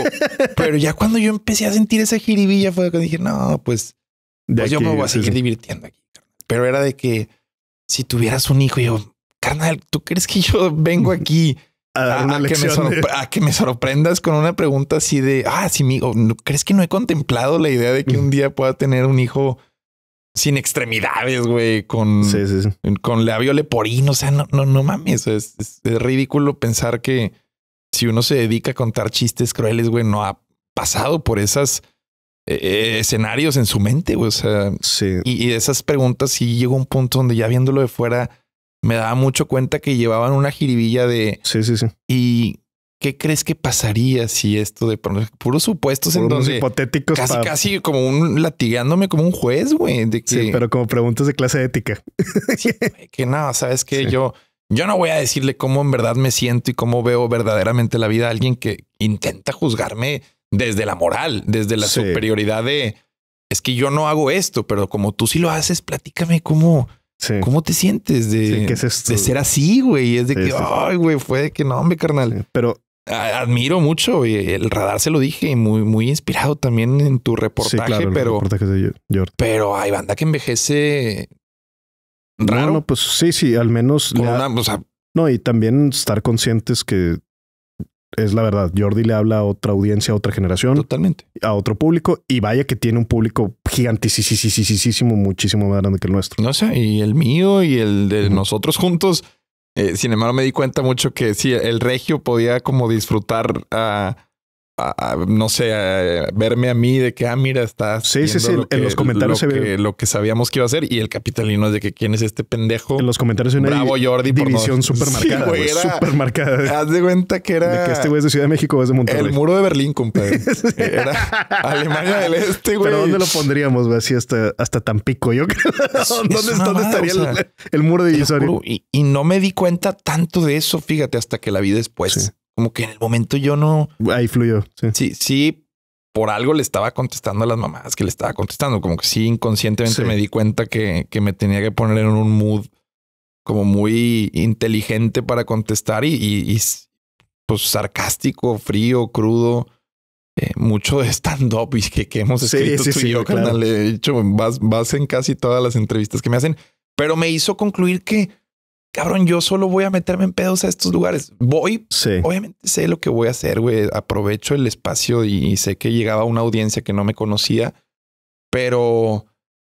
pero ya cuando yo empecé a sentir esa jiribilla fue cuando dije, no, pues, pues yo me voy a seguir divirtiendo aquí. Pero era de que si tuvieras un hijo, yo, carnal, ¿tú crees que yo vengo aquí a, que, me sorprendas con una pregunta así de, ah, si mi, no ¿crees que no he contemplado la idea de que mm. un día pueda tener un hijo? sin extremidades, güey, con, sí, O sea, no, no, no mames. Es, ridículo pensar que si uno se dedica a contar chistes crueles, güey, no ha pasado por esas eh, eh, escenarios en su mente, güey. O sea, y, y, esas preguntas sí llegó un punto donde ya viéndolo de fuera me daba mucho cuenta que llevaban una jiribilla de. Sí, sí, sí. Y ¿qué crees que pasaría si esto de puros supuestos en donde hipotéticos casi casi como un latigándome como un juez, güey, sí, pero como preguntas de clase ética. que nada sabes que yo yo no voy a decirle cómo en verdad me siento y cómo veo verdaderamente la vida a alguien que intenta juzgarme desde la moral, desde la superioridad de es que yo no hago esto, pero como tú sí lo haces, platícame cómo ¿Cómo te sientes de, de ser así, güey? Es de que, ay, güey, fue que no, hombre, carnal. Pero admiro mucho y el radar se lo dije y muy, muy inspirado también en tu reportaje, sí, pero, pero hay banda que envejece raro. pues sí, sí, al menos. no, y también estar conscientes que es la verdad. Jordi le habla a otra audiencia, a otra generación. Totalmente. A otro público. Y vaya que tiene un público gigantísimo, muchísimo más grande que el nuestro. No sé, y el mío y el de nosotros juntos eh, sin embargo, me di cuenta mucho que sí, el regio podía como disfrutar a. Ah, no sé, verme a mí de que, ah, mira, está. Sí, sí, en los comentarios lo se que, ve. Lo que sabíamos que iba a hacer y el capitalino es de que quién es este pendejo. En los comentarios, una Bravo Jordi. División supermarcada. Haz de cuenta que era. De que este güey es de Ciudad de México o es de Monterrey. El muro de Berlín, compadre. era Alemania del Este, güey. Pero ¿dónde lo pondríamos, güey? Así hasta, hasta Tampico, yo creo. ¿Dónde, dónde estaría el, muro de Y, y, no me di cuenta tanto de eso, fíjate, hasta que la vi después como que en el momento yo no. Ahí fluyó. Sí, sí, sí por algo le estaba contestando a las mamás que le estaba contestando. Como que sí, inconscientemente me di cuenta que, que, me tenía que poner en un mood como muy inteligente para contestar y, y, pues sarcástico, frío, crudo. Eh, mucho de stand-up y que, que, hemos escrito sí, tú y yo, De hecho, vas, vas en casi todas las entrevistas que me hacen, pero me hizo concluir que cabrón, yo solo voy a meterme en pedos a estos lugares. Voy, obviamente sé lo que voy a hacer, güey. Aprovecho el espacio y, sé que llegaba una audiencia que no me conocía, pero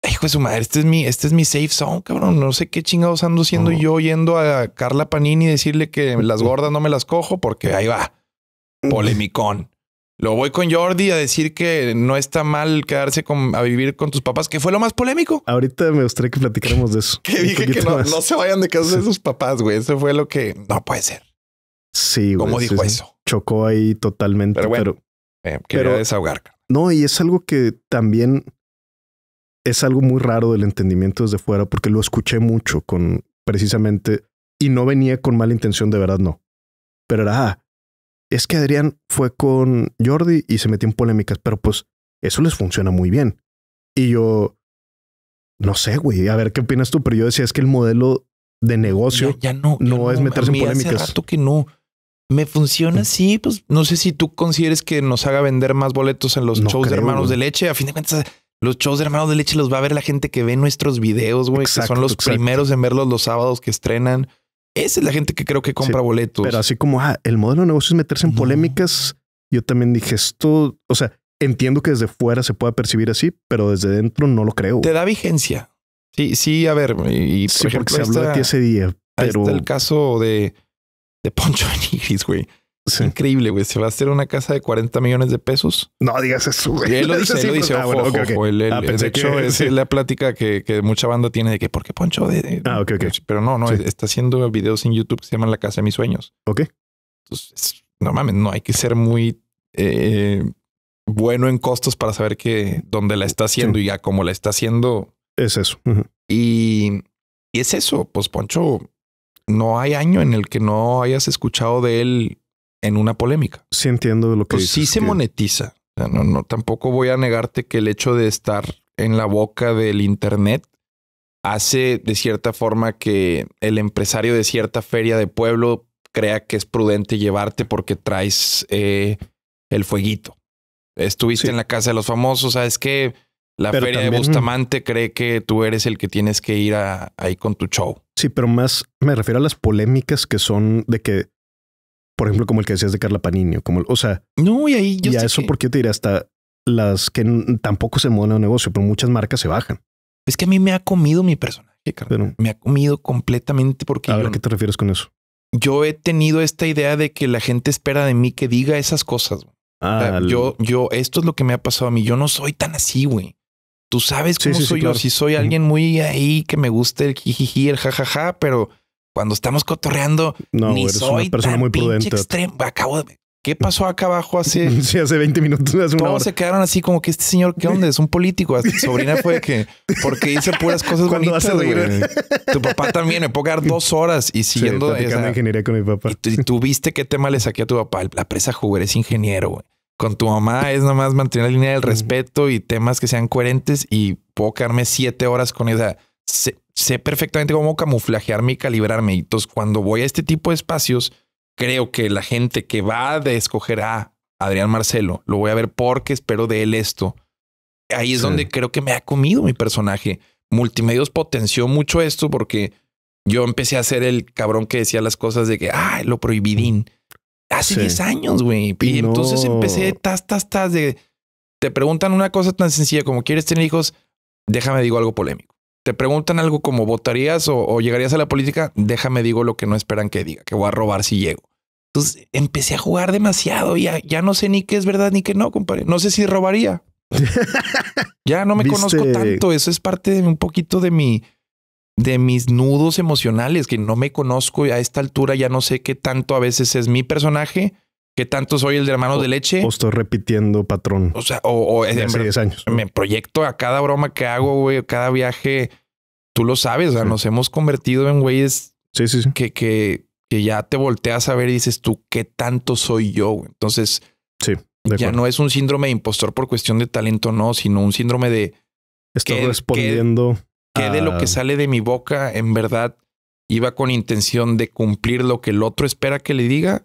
hijo de su madre, este es mi, este es mi safe zone, cabrón. No sé qué chingados ando siendo yo yendo a Carla Panini y decirle que las gordas no me las cojo porque ahí va. Polemicón. Lo voy con Jordi a decir que no está mal quedarse con, a vivir con tus papás, que fue lo más polémico. Ahorita me gustaría que platicáramos de eso. que dije que no, se vayan de casa de sus papás, güey. Eso fue lo que no puede ser. Sí, güey. Como dijo eso. Chocó ahí totalmente. Pero, bueno, eh, desahogar. No, y es algo que también es algo muy raro del entendimiento desde fuera, porque lo escuché mucho con precisamente y no venía con mala intención de verdad, no. Pero era, ah, es que Adrián fue con Jordi y se metió en polémicas, pero pues eso les funciona muy bien. Y yo, no sé, güey, a ver qué opinas tú, pero yo decía, es que el modelo de negocio ya, no, es meterse en polémicas. Hace rato que no. Me funciona mm. Sí, pues no sé si tú consideres que nos haga vender más boletos en los shows de hermanos de leche. A fin de cuentas, los shows de hermanos de leche los va a ver la gente que ve nuestros videos, güey, que son los primeros en verlos los sábados que estrenan. Esa es la gente que creo que compra boletos. Pero así como ah, el modelo de negocio es meterse en polémicas, yo también dije esto, o sea, entiendo que desde fuera se pueda percibir así, pero desde dentro no lo creo. Te da vigencia. Sí, sí, a ver, y por se habló de ti ese día, pero el caso de de Poncho Nigris, güey increíble, güey. Se va a hacer una casa de 40 millones de pesos. No digas eso, él lo dice, él lo dice, ah, de hecho, es la plática que, mucha banda tiene de que, porque Poncho? De, ah, ok, ok. Pero no, no, está haciendo videos en YouTube que se llaman La Casa de Mis Sueños. Ok. Entonces, no no hay que ser muy eh, bueno en costos para saber que dónde la está haciendo y ya cómo la está haciendo. Es eso. y, y es eso, pues Poncho, no hay año en el que no hayas escuchado de él en una polémica. Sí entiendo lo que pues Sí se monetiza. no, no, tampoco voy a negarte que el hecho de estar en la boca del internet hace de cierta forma que el empresario de cierta feria de pueblo crea que es prudente llevarte porque traes eh, el fueguito. Estuviste en la casa de los famosos, sabes que la feria de Bustamante cree que tú eres el que tienes que ir a, ahí con tu show. Sí, pero más me refiero a las polémicas que son de que por ejemplo, como el que decías de Carla Panini, como, o sea, no, y ahí yo y eso, porque te diré? Hasta las que tampoco se mueven a un negocio, pero muchas marcas se bajan. Es que a mí me ha comido mi personaje, me ha comido completamente porque. A ¿qué te refieres con eso? Yo he tenido esta idea de que la gente espera de mí que diga esas cosas. Ah, yo, yo, esto es lo que me ha pasado a mí. Yo no soy tan así, güey. Tú sabes cómo soy yo. Si soy alguien muy ahí que me gusta el jijiji, el jajaja, pero cuando estamos cotorreando, no, ni soy una persona muy prudente. Extremo. Acabo ¿Qué pasó acá abajo hace? Sí, hace 20 minutos. todos se quedaron así como que este señor, ¿qué onda? Es un político. Su sobrina fue que, porque dice puras cosas Cuando bonitas. tu papá también me puedo quedar dos horas y siguiendo. Sí, esa... ingeniería con mi papá. Y, qué tema le saqué a tu papá. La presa juguera. es ingeniero, con tu mamá es nomás mantener la línea del mm. respeto y temas que sean coherentes y puedo quedarme siete horas con ella sé perfectamente cómo camuflajearme y calibrarme. Entonces, cuando voy a este tipo de espacios, creo que la gente que va de escoger a Adrián Marcelo, lo voy a ver porque espero de él esto. Ahí es donde creo que me ha comido mi personaje. Multimedios potenció mucho esto porque yo empecé a ser el cabrón que decía las cosas de que, ah, lo prohibidín. Mm. Hace 10 años, güey. Y, entonces empecé, tas, tas, tas, de... Te preguntan una cosa tan sencilla como, ¿quieres tener hijos? Déjame digo algo polémico te preguntan algo como votarías o, llegarías a la política, déjame digo lo que no esperan que diga, que voy a robar si llego. Entonces empecé a jugar demasiado, ya, ya no sé ni qué es verdad ni qué no, compadre. No sé si robaría. ya no me conozco tanto. Eso es parte de un poquito de mi, de mis nudos emocionales, que no me conozco Y a esta altura, ya no sé qué tanto a veces es mi personaje ¿Qué tanto soy el de hermano de leche? O estoy repitiendo patrón. O sea, o, 10 años. Me proyecto a cada broma que hago, güey, cada viaje. Tú lo sabes, o sea, nos hemos convertido en güeyes que, que, que, ya te volteas a ver y dices tú, ¿qué tanto soy yo? Entonces, sí, ya no es un síndrome de impostor por cuestión de talento, no, sino un síndrome de... Estoy respondiendo. que de lo que sale de mi boca en verdad iba con intención de cumplir lo que el otro espera que le diga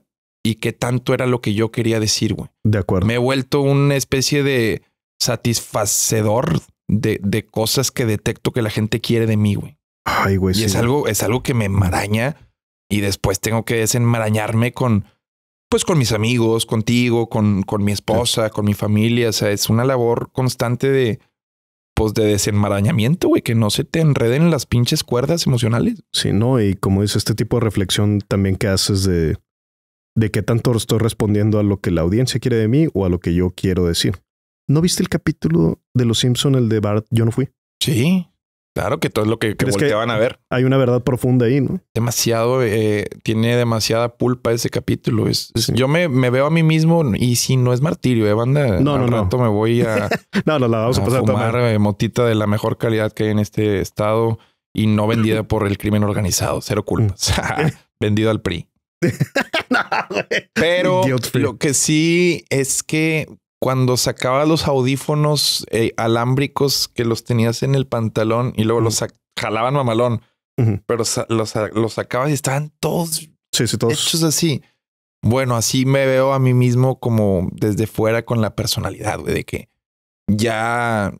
y qué tanto era lo que yo quería decir, güey. De acuerdo. Me he vuelto una especie de satisfacedor de, cosas que detecto que la gente quiere de mí, güey. Ay, güey. Y es algo, es algo que me enmaraña y después tengo que desenmarañarme con, pues con mis amigos, contigo, con, con mi esposa, con mi familia. O sea, es una labor constante de, pues de desenmarañamiento, güey, que no se te enreden las pinches cuerdas emocionales. Sí, no, y como dice, este tipo de reflexión también que haces de de qué tanto estoy respondiendo a lo que la audiencia quiere de mí o a lo que yo quiero decir. ¿No viste el capítulo de Los Simpson, el de Bart, yo no fui? Sí, claro que todo es lo que, que volteaban a ver. Hay una verdad profunda ahí, ¿no? Demasiado, eh, tiene demasiada pulpa ese capítulo. Yo me, veo a mí mismo y si no es martirio, ¿eh, banda? No, me voy a... no, fumar motita de la mejor calidad que hay en este estado y no vendida por el crimen organizado. Cero culpas. Mm. Vendido al PRI. no, pero lo que sí es que cuando sacaba los audífonos eh, alámbricos que los tenías en el pantalón y luego los jalaban mamalón, pero los, los, sacabas y estaban todos, sí, sí, todos hechos así. Bueno, así me veo a mí mismo como desde fuera con la personalidad, güey, de que ya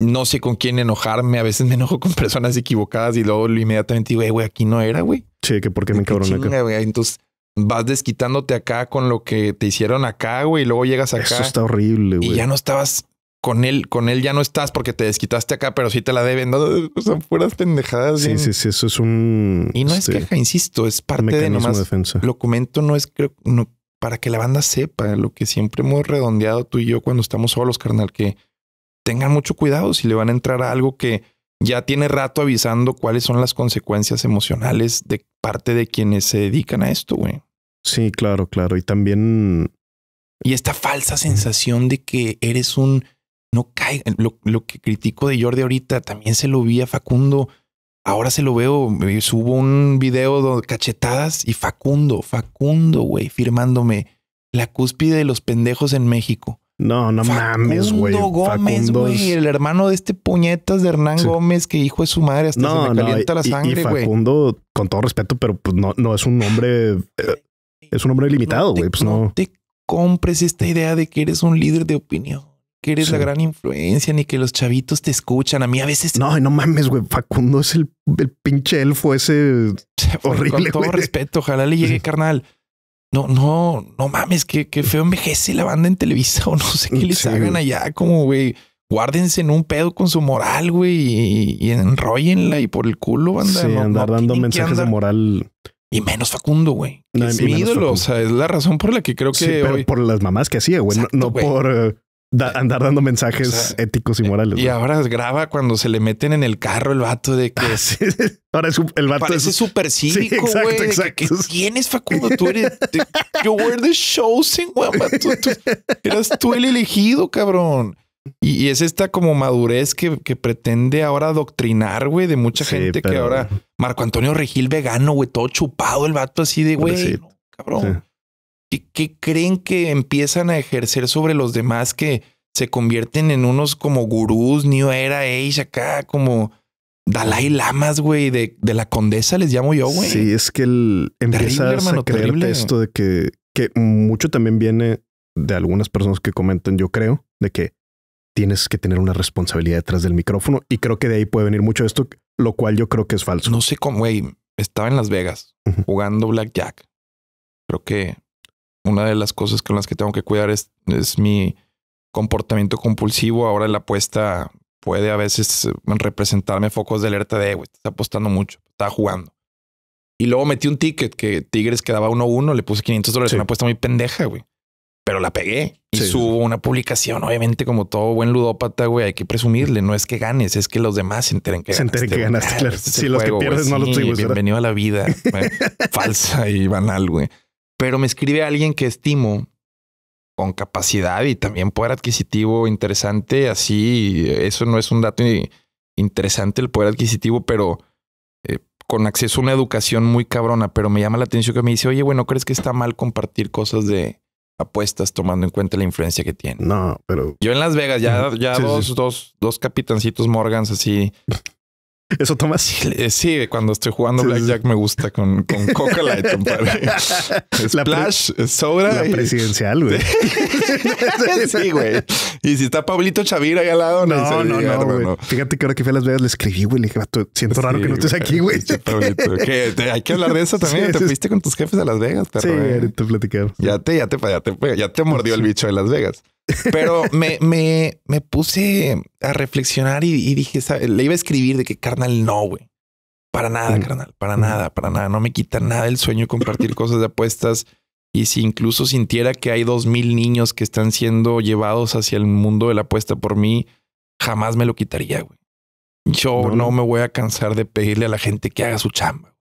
no sé con quién enojarme. A veces me enojo con personas equivocadas y luego inmediatamente digo, eh, güey, aquí no era, güey. Sí, que porque me encabroné. Entonces, vas desquitándote acá con lo que te hicieron acá, güey, y luego llegas acá. Eso está horrible, güey. Y ya no estabas con él, con él ya no estás porque te desquitaste acá, pero sí te la deben. ¿no? sea, fueras pendejadas. Sí, sí, sí, eso es un. Y no es este, queja, insisto, es parte de nomás. Lo Documento no es, creo, para que la banda sepa lo que siempre hemos redondeado tú y yo cuando estamos solos, carnal, que tengan mucho cuidado si le van a entrar a algo que ya tiene rato avisando cuáles son las consecuencias emocionales de parte de quienes se dedican a esto, güey. Sí, claro, claro. Y también... Y esta falsa sensación de que eres un... No cae. Lo, que critico de Jordi ahorita, también se lo vi a Facundo. Ahora se lo veo. Subo un video de cachetadas y Facundo, Facundo, güey, firmándome la cúspide de los pendejos en México. No, no mames, güey. Facundo Gómez, güey. El hermano de este puñetas de Hernán Gómez, que hijo de su madre, hasta se me calienta la sangre, güey. Facundo, con todo respeto, pero pues no, no es un hombre eh, es un hombre limitado, güey. Pues no te compres esta idea de que eres un líder de opinión, que eres la gran influencia, ni que los chavitos te escuchan. A mí a veces. No, no mames, güey. Facundo es el, el, pinche elfo ese horrible. Con todo respeto, ojalá le llegue, carnal. No, no, no mames, que, que feo envejece la banda en Televisa o no sé qué les hagan allá, como güey guárdense en un pedo con su moral, güey, y, enrollenla y por el culo, banda. Sí, andar dando mensajes de moral. Y menos Facundo, güey. No, es mi ídolo. O sea, es la razón por la que creo que. Sí, por las mamás que hacía, güey. no, por eh, andar dando mensajes éticos y eh, morales. Y ahora graba cuando se le meten en el carro el vato de que. Ah, ahora es el vato. Parece súper cívico, güey. Exacto. ¿Quién es Facundo? Tú eres. you were the chosen, güey. eras tú el elegido, cabrón. Y, es esta como madurez que, pretende ahora doctrinar, güey, de mucha gente que ahora. Marco Antonio Regil vegano, güey, todo chupado, el vato así de, güey, cabrón. ¿Qué, creen que empiezan a ejercer sobre los demás que se convierten en unos como gurús, New Era Age, acá como Dalai Lamas, güey, de, de, la condesa les llamo yo, güey. Sí, es que el empieza a esto de que, que mucho también viene de algunas personas que comentan, yo creo, de que tienes que tener una responsabilidad detrás del micrófono y creo que de ahí puede venir mucho esto, lo cual yo creo que es falso. No sé cómo, güey, estaba en Las Vegas jugando blackjack. Creo que una de las cosas con las que tengo que cuidar es, mi comportamiento compulsivo. Ahora la apuesta puede a veces representarme focos de alerta de, güey, está apostando mucho, está jugando. Y luego metí un ticket que Tigres quedaba 1-1, le puse 500 dólares, una apuesta muy pendeja, güey pero la pegué y subo una publicación. Obviamente, como todo buen ludópata, güey, hay que presumirle. No es que ganes, es que los demás se enteren que se enteren que ganaste, este si los que pierdes no los tuvimos. Bienvenido a la vida falsa y banal, güey. Pero me escribe alguien que estimo con capacidad y también poder adquisitivo interesante. Así, eso no es un dato interesante, el poder adquisitivo, pero eh, con acceso a una educación muy cabrona. Pero me llama la atención que me dice, oye, bueno, ¿crees que está mal compartir cosas de apuestas tomando en cuenta la influencia que tiene. No, pero... Yo en Las Vegas, ya, ya dos, dos, dos capitancitos Morgans así ¿Eso tomas? Eh, sí, cuando estoy jugando Blackjack me gusta con, con Coca Light, compadre. Splash, eh, sobra. La presidencial, güey. sí, güey. Y si está Pablito Chavira ahí al lado, no, no, no, no Fíjate que ahora que fui a Las Vegas le escribí, güey. Le dije, siento raro que no estés aquí, güey. hay que hablar de eso también. te fuiste con tus jefes a Las Vegas, Sí, eh. ahorita Ya te, ya te, ya ya te mordió el bicho de Las Vegas. Pero me, me, me, puse a reflexionar y, dije, le iba a escribir de que carnal no, güey. Para nada, carnal, para nada, para nada. No me quita nada el sueño compartir cosas de apuestas. Y si incluso sintiera que hay dos mil niños que están siendo llevados hacia el mundo de la apuesta por mí, jamás me lo quitaría, güey. Yo no, me voy a cansar de pedirle a la gente que haga su chamba,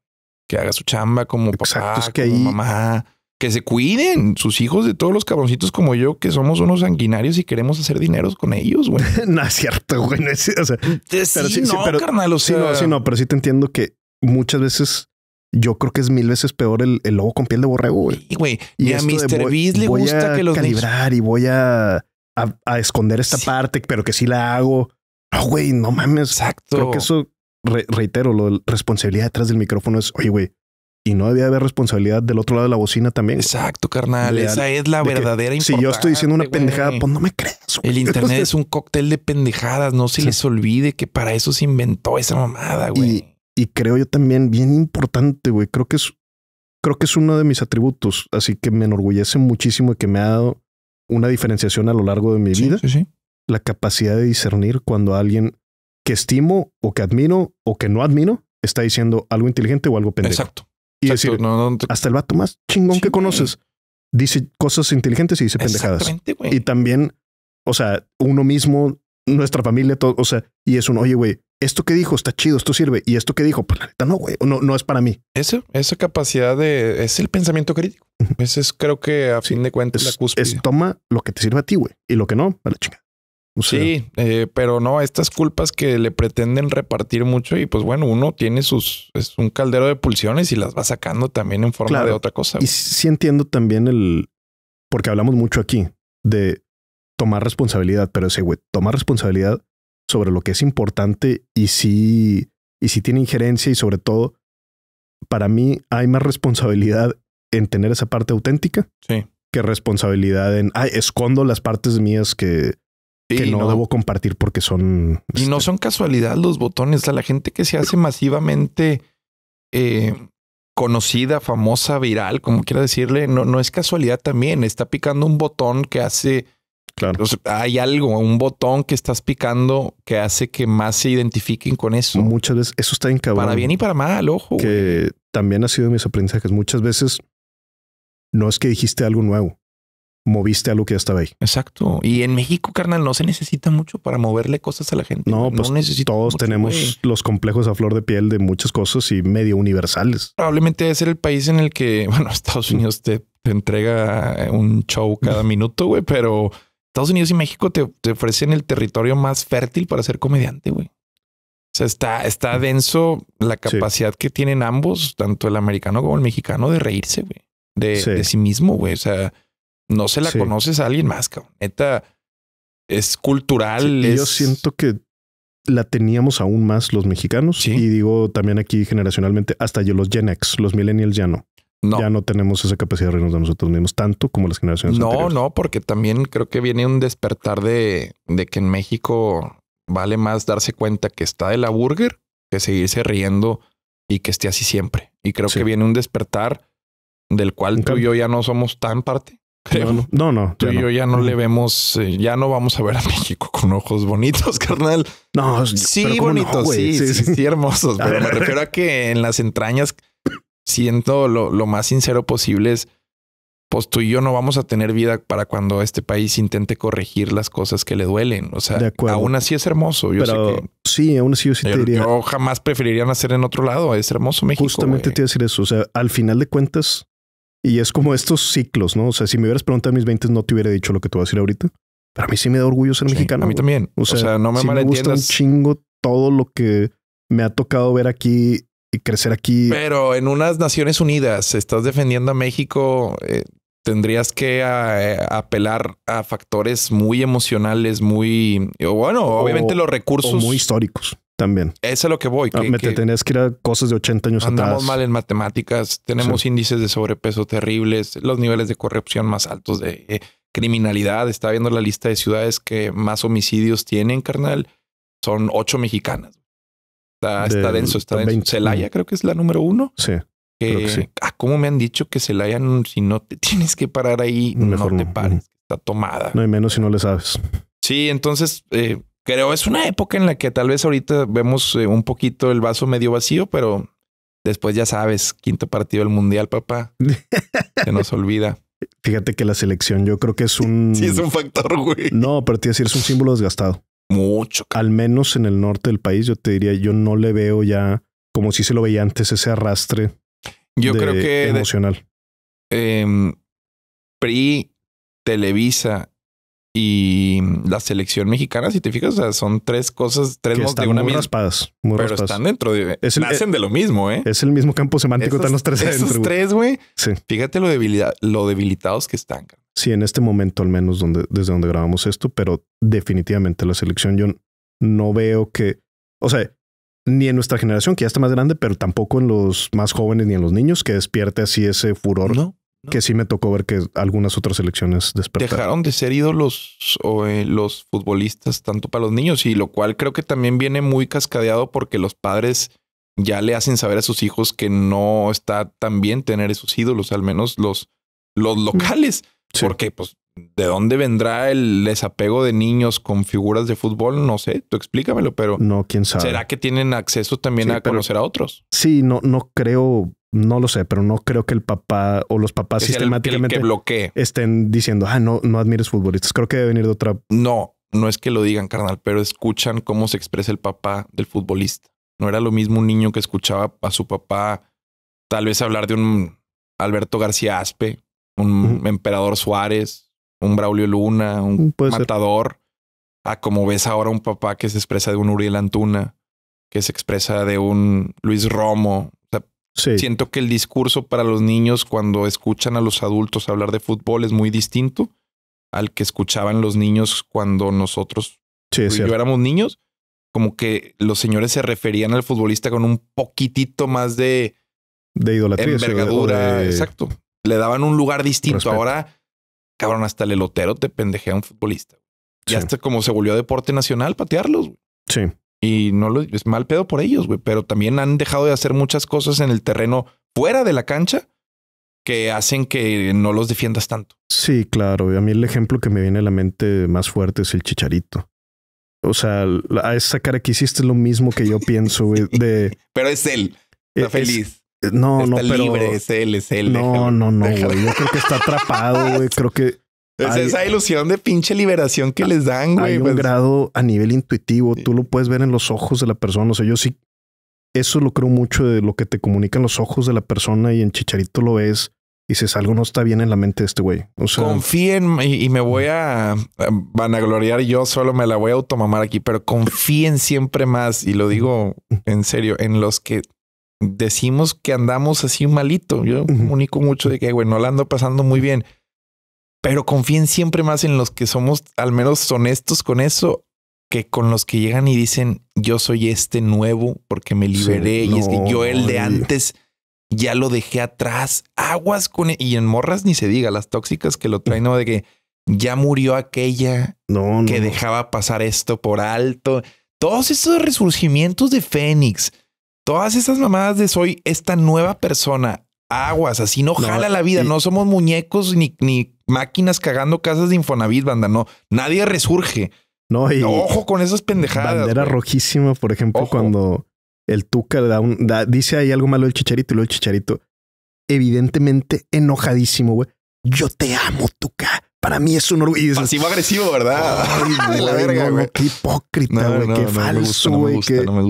que haga su chamba como papá, como mamá que se cuiden sus hijos de todos los cabroncitos como yo, que somos unos sanguinarios y queremos hacer dineros con ellos, güey. no es cierto, güey. pero sí, no, carnal, o sea, sí, no, pero sí te entiendo que muchas veces yo creo que es mil veces peor el, el lobo con piel de borrego, güey. Y, a Mr. Beast le gusta que los calibrar y voy a, a, esconder esta parte, pero que sí la hago. No, güey, no mames. Exacto. Creo que eso, reitero, la responsabilidad detrás del micrófono es, oye, güey, y no debía haber responsabilidad del otro lado de la bocina también. Exacto, carnal. Esa es la verdadera importancia. Si yo estoy diciendo una pendejada, pues no me creas. El internet es un cóctel de pendejadas. No se les olvide que para eso se inventó esa mamada, güey. Y, creo yo también bien importante, güey. Creo que es, creo que es uno de mis atributos. Así que me enorgullece muchísimo y que me ha dado una diferenciación a lo largo de mi sí, vida. Sí, la capacidad de discernir cuando alguien que estimo o que admiro o que no admiro está diciendo algo inteligente o algo pendejo. Exacto hasta el vato más chingón que conoces dice cosas inteligentes y dice pendejadas. Y también, o sea, uno mismo, nuestra familia, todo, o sea, y es un, oye, güey, esto que dijo está chido, esto sirve. Y esto que dijo, pues la neta no, güey, no, no es para mí. Eso, esa capacidad de, es el pensamiento crítico. Ese es, creo que a fin de cuentas, es, la cúspide. Es toma lo que te sirve a ti, güey, y lo que no, a la chingada sí, eh, pero no, estas culpas que le pretenden repartir mucho y pues bueno, uno tiene sus, es un caldero de pulsiones y las va sacando también en forma de otra cosa. Y sí entiendo también el, porque hablamos mucho aquí de tomar responsabilidad, pero ese güey, tomar responsabilidad sobre lo que es importante y si, y si tiene injerencia y sobre todo, para mí hay más responsabilidad en tener esa parte auténtica sí. que responsabilidad en, ay, escondo las partes mías que que no, debo compartir porque son... Y no este, son casualidad los botones. A la gente que se hace masivamente eh, conocida, famosa, viral, como quiera decirle, no, no es casualidad también. Está picando un botón que hace... Claro. hay algo, un botón que estás picando que hace que más se identifiquen con eso. Muchas veces, eso está en Para bien y para mal, ojo. Que también ha sido mis aprendizajes. Muchas veces no es que dijiste algo nuevo moviste algo que ya estaba ahí. Exacto. Y en México, carnal, no se necesita mucho para moverle cosas a la gente. No, pues todos tenemos los complejos a flor de piel de muchas cosas y medio universales. Probablemente debe ser el país en el que, bueno, Estados Unidos te, entrega eh, un show cada minuto, güey, pero Estados Unidos y México te, ofrecen el territorio más fértil para ser comediante, güey. O sea, está, está denso la capacidad que tienen ambos, tanto el americano como el mexicano, de reírse, güey. De, de sí mismo, güey. O sea, no se la conoces a alguien más, cabrón. es cultural. Yo siento que la teníamos aún más los mexicanos. Y digo también aquí generacionalmente, hasta yo, los Gen X, los millennials ya no. Ya no tenemos esa capacidad de reírnos de nosotros mismos tanto como las generaciones. No, anteriores. no, porque también creo que viene un despertar de, de que en México vale más darse cuenta que está de la burger que seguirse riendo y que esté así siempre. Y creo que viene un despertar del cual tú y yo ya no somos tan parte. No, no, tú y yo ya no mm. le vemos, eh, ya no vamos a ver a México con ojos bonitos, carnal. No, sí, bonitos, sí sí, sí, hermosos, pero me refiero a que en las entrañas siento lo, lo más sincero posible es, pues tú y yo no vamos a tener vida para cuando este país intente corregir las cosas que le duelen. O sea, aún así es hermoso. Yo Pero, sé sí, aún así yo sí te diría. Yo jamás preferiría nacer en otro lado. Es hermoso México. Justamente te iba a decir eso. O sea, al final de cuentas, y es como estos ciclos, ¿no? O sea, si me hubieras preguntado en mis 20 no te hubiera dicho lo que te voy a decir ahorita. Para mí sí me da orgullo ser mexicano. A mí también. O sea, no me sí Me gusta un chingo todo lo que me ha tocado ver aquí y crecer aquí. Pero en unas Naciones Unidas estás defendiendo a México, eh, tendrías que eh, apelar a factores muy emocionales, muy bueno, obviamente los recursos muy históricos. También. Eso es lo que voy. Ah, que, tenías que ir a cosas de 80 años atrás. mal en matemáticas, tenemos índices de sobrepeso terribles, los niveles de corrupción más altos de eh, criminalidad. está viendo la lista de ciudades que más homicidios tienen, carnal. Son ocho mexicanas. Está, denso, está denso. Celaya creo que es la número uno. Sí. Ah, ¿Cómo me han dicho que Celaya, si no te tienes que parar ahí, Mejor no te pares? Está tomada. No, hay menos si no le sabes. Sí, entonces... Eh, creo es una época en la que tal vez ahorita vemos eh, un poquito el vaso medio vacío, pero después ya sabes, quinto partido del Mundial, papá. Se nos olvida. Fíjate que la selección yo creo que es un... Sí, es un factor, güey. No, pero te iba decir, es un símbolo desgastado. Mucho. Al menos en el norte del país, yo te diría, yo no le veo ya, como si se lo veía antes, ese arrastre. Yo creo que... Emocional. Em, PRI, Televisa y la selección mexicana, si te fijas, o sea, son tres cosas, tres que de una muy Raspadas, pero están dentro de. nacen de lo mismo, ¿eh? Es el mismo campo semántico, están los tres esos tres, güey. Fíjate lo, debilitados que están. Sí, en este momento, al menos donde, desde donde grabamos esto, pero definitivamente la selección, yo no veo que. O sea, ni en nuestra generación, que ya está más grande, pero tampoco en los más jóvenes ni en los niños, que despierte así ese furor. No. Que sí me tocó ver que algunas otras elecciones despertaron. Dejaron de ser ídolos o, eh, los futbolistas tanto para los niños y lo cual creo que también viene muy cascadeado porque los padres ya le hacen saber a sus hijos que no está tan bien tener esos ídolos, al menos los, los locales. Porque, pues, ¿de dónde vendrá el desapego de niños con figuras de fútbol? No sé, tú explícamelo, pero. No, quién sabe. ¿Será que tienen acceso también a conocer a otros? Sí, no, no creo no lo sé, pero no creo que el papá o los papás sistemáticamente estén diciendo, ah, no, no admires futbolistas. Creo que debe venir de otra. No, no es que lo digan, carnal, pero escuchan cómo se expresa el papá del futbolista. No era lo mismo un niño que escuchaba a su papá tal vez hablar de un Alberto García Aspe, un Emperador Suárez, un Braulio Luna, un mm, matador, a como ves ahora un papá que se expresa de un Uriel Antuna, que se expresa de un Luis Romo, Siento que el discurso para los niños cuando escuchan a los adultos hablar de fútbol es muy distinto al que escuchaban los niños cuando nosotros sí, yo éramos niños. Como que los señores se referían al futbolista con un poquitito más de, de idolatría. Envergadura, exacto. Le daban un lugar distinto. Ahora, cabrón, hasta el elotero te pendejea a un futbolista. Y hasta como se volvió deporte nacional, patearlos. Sí. Y no lo es mal pedo por ellos, güey, pero también han dejado de hacer muchas cosas en el terreno fuera de la cancha que hacen que no los defiendas tanto. Sí, claro. A mí el ejemplo que me viene a la mente más fuerte es el chicharito. O sea, a esa cara que hiciste lo mismo que yo pienso, güey. De... pero es él. Eh, está feliz. Eh, no, está no, pero. Libre, es él, es él. No, no, no, Yo creo que está atrapado, güey. Creo que es esa ilusión de pinche liberación que ah, les dan, güey. Hay un pues. grado a nivel intuitivo. Tú lo puedes ver en los ojos de la persona. O sea, yo sí. Eso lo creo mucho de lo que te comunican los ojos de la persona y en Chicharito lo ves. Y dices, algo no está bien en la mente de este güey. confíen y, me voy a vanagloriar yo solo, me la voy a automamar aquí, pero confíen siempre más, y lo digo en serio, en los que decimos que andamos así malito. Yo comunico mucho de que, güey, no la ando pasando muy bien pero confíen siempre más en los que somos al menos honestos con eso que con los que llegan y dicen yo soy este nuevo porque me liberé y es que yo el de antes ya lo dejé atrás aguas con e-". y en morras ni se diga las tóxicas que lo traen no de que ya murió aquella que dejaba pasar esto por alto todos estos resurgimientos de Fénix todas esas mamadas de soy esta nueva persona aguas así no jala la vida no somos muñecos ni ni máquinas cagando casas de Infonavit, banda. No, nadie resurge. No, Ojo con esas pendejadas. Bandera rojísima, por ejemplo, cuando el Tuca da dice ahí algo malo el chicharito y luego el chicharito, evidentemente enojadísimo, güey. Yo te amo, Tuca. Para mí es un orgullo. Pasivo agresivo, ¿verdad? Ay, la verga, güey. Qué hipócrita, güey. qué falso, güey.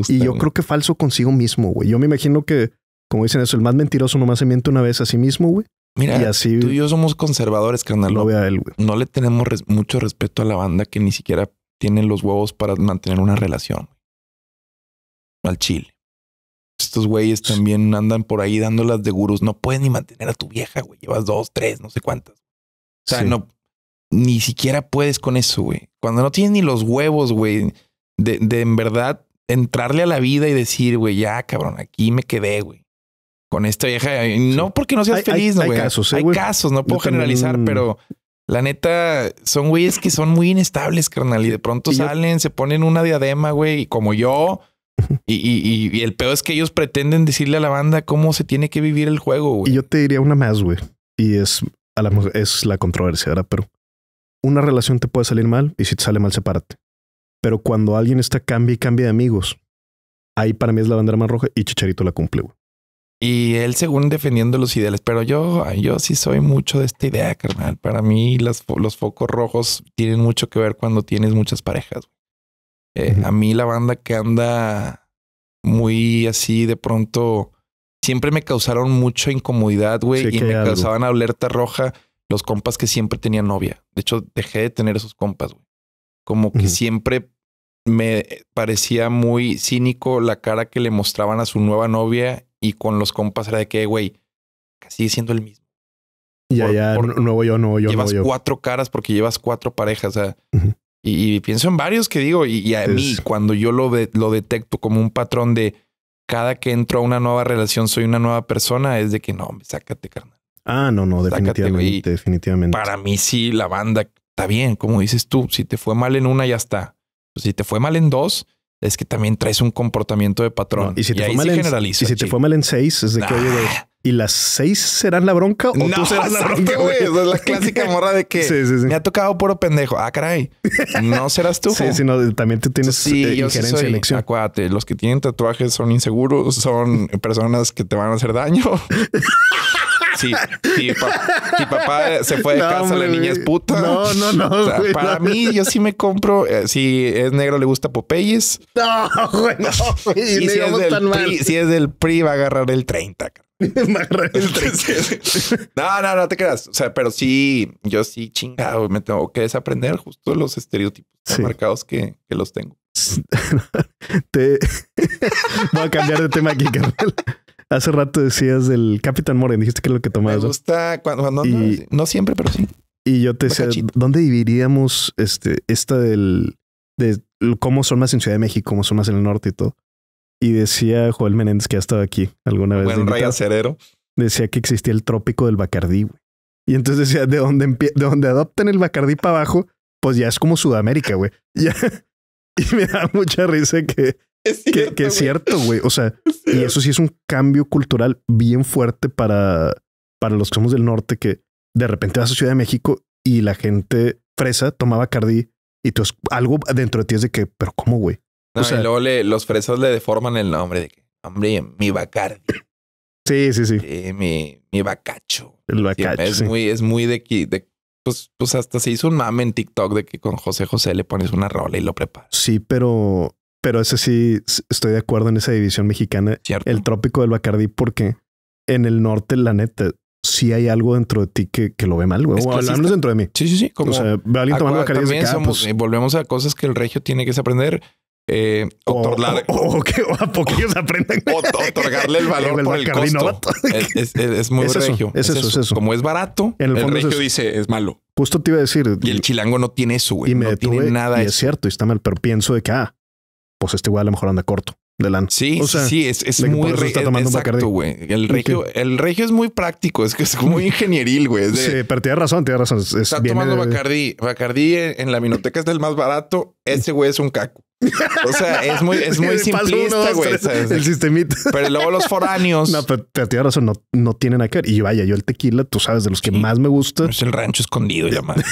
y yo creo que falso consigo mismo, güey. Yo me imagino que, como dicen eso, el más mentiroso nomás se miente una vez a sí mismo, güey. Mira, tú y yo somos conservadores, carnal. No, no le tenemos mucho respeto a la banda que ni siquiera tiene los huevos para mantener una relación. Al chile. Estos güeyes también andan por ahí dándolas de gurús. No puedes ni mantener a tu vieja, güey. Llevas dos, tres, no sé cuántas. O sea, no, ni siquiera puedes con eso, güey. Cuando no tienes ni los huevos, güey, de, de en verdad entrarle a la vida y decir, güey, ya, cabrón, aquí me quedé, güey con esta vieja. no porque no seas feliz, güey. Hay, casos, hay eh, casos, no puedo generalizar, pero la neta son güeyes que son muy inestables, carnal. Y de pronto salen, se ponen una diadema, güey, como yo. Y, el peor es que ellos pretenden decirle a la banda cómo se tiene que vivir el juego, güey. Y yo te diría una más, güey. Y es, la, es la controversia, ¿verdad? Pero una relación te puede salir mal y si te sale mal, sepárate. Pero cuando alguien está cambia y cambia de amigos, ahí para mí es la bandera más roja y Chicharito la cumple, güey. Y él según defendiendo los ideales, pero yo, yo sí soy mucho de esta idea, carnal. Para mí los focos rojos tienen mucho que ver cuando tienes muchas parejas. Eh, a mí la banda que anda muy así de pronto, siempre me causaron mucha incomodidad, güey, y me causaban alerta roja los compas que siempre tenían novia. De hecho, dejé de tener esos compas, güey. Como que siempre me eh, parecía muy cínico la cara que le mostraban a su nueva novia y con los compas era de que, güey, sigue siendo el mismo. Ya, ya, nuevo yo, nuevo yo. Llevas cuatro caras porque llevas cuatro parejas. y, pienso en varios que digo, y, a mí, cuando yo lo, lo detecto como un patrón de cada que entro a una nueva relación, soy una nueva persona, es de que no, sácate, carnal. Ah, no, no, definitivamente, definitivamente. Para mí, sí, la banda está bien, como dices tú, si te fue mal en una, ya está. Pues si te fue mal en dos, es que también traes un comportamiento de patrón. y si te, fue, en, si te fue seis, es de que, oye, ¿y las seis serán la bronca o no, tú serás la bronca, es la clásica morra de que me ha tocado puro pendejo. Ah, caray, no serás tú. sí, sino también tú tienes sí, eh, yo injerencia soy, elección. los que tienen tatuajes son inseguros, son personas que te van a hacer daño. Si, si, papá se fue de casa, la niña es puta. No, no, no. para mí, yo sí me compro. Eh, si es negro, le gusta Popeyes. No, güey, no, Y si es, del PRI, va a agarrar el 30. agarrar el 30. no, no, no te creas. O sea, pero sí, yo sí chingado. Me tengo que desaprender justo los estereotipos marcados que, los tengo. Te... Voy a cambiar de tema aquí, Carmela. Hace rato decías del Capitán Morgan, dijiste que lo que tomabas. Me gusta cuando, no, siempre, pero sí. Y yo te decía, ¿dónde viviríamos este, esta del de cómo son más en Ciudad de México, cómo son más en el norte y todo? Y decía Joel Menéndez que ha estado aquí alguna vez. Buen Cerero. Decía que existía el trópico del Bacardí, Y entonces decía, de donde, de donde adoptan el Bacardí para abajo, pues ya es como Sudamérica, güey. Y me da mucha risa que que, es cierto, güey. O sea, y eso sí es un cambio cultural bien fuerte para, para los que somos del norte, que de repente vas a Ciudad de México y la gente fresa tomaba cardí y tú algo dentro de ti es de que, pero ¿cómo, güey? o sea, luego le, los fresas le deforman el nombre de que, hombre, mi bacardi. Sí, sí, sí. mi, mi bacacho. El bacacho. es, Muy, es muy de aquí, pues, pues hasta se hizo un mame en TikTok de que con José José le pones una rola y lo preparas. Sí, pero pero ese sí estoy de acuerdo en esa división mexicana. El trópico del Bacardí, porque en el norte, la neta, sí hay algo dentro de ti que, lo ve mal, güey. O al menos dentro de mí. Sí, sí, sí. o sea, ve alguien tomando Bacardí también ah, pues eh, Volvemos a cosas que el regio tiene que aprender. Eh, o, o, que, a otorgarle el valor el por Es, muy regio. es, eso, Como es barato, el, regio dice es malo. Justo te iba a decir. Y el chilango no tiene eso, güey. Y me no tiene nada. Y es cierto, y está mal, pero pienso de que ah, pues este güey a lo mejor anda corto de lana. Sí, sí, es, es muy re, exacto, güey. El regio, el regio es muy práctico, es que es muy ingenieril, güey. sí, pero tienes razón, tienes razón. está tomando Bacardí. Bacardí en, la minoteca es el más barato. Ese güey es un caco. O sea, es muy, es muy simplista, güey. El sistemita. Pero luego los foráneos. No, pero, te tienes razón, no, no tiene nada que ver. Y vaya, yo el tequila, tú sabes, de los que más me gusta. Es el rancho escondido, ya más.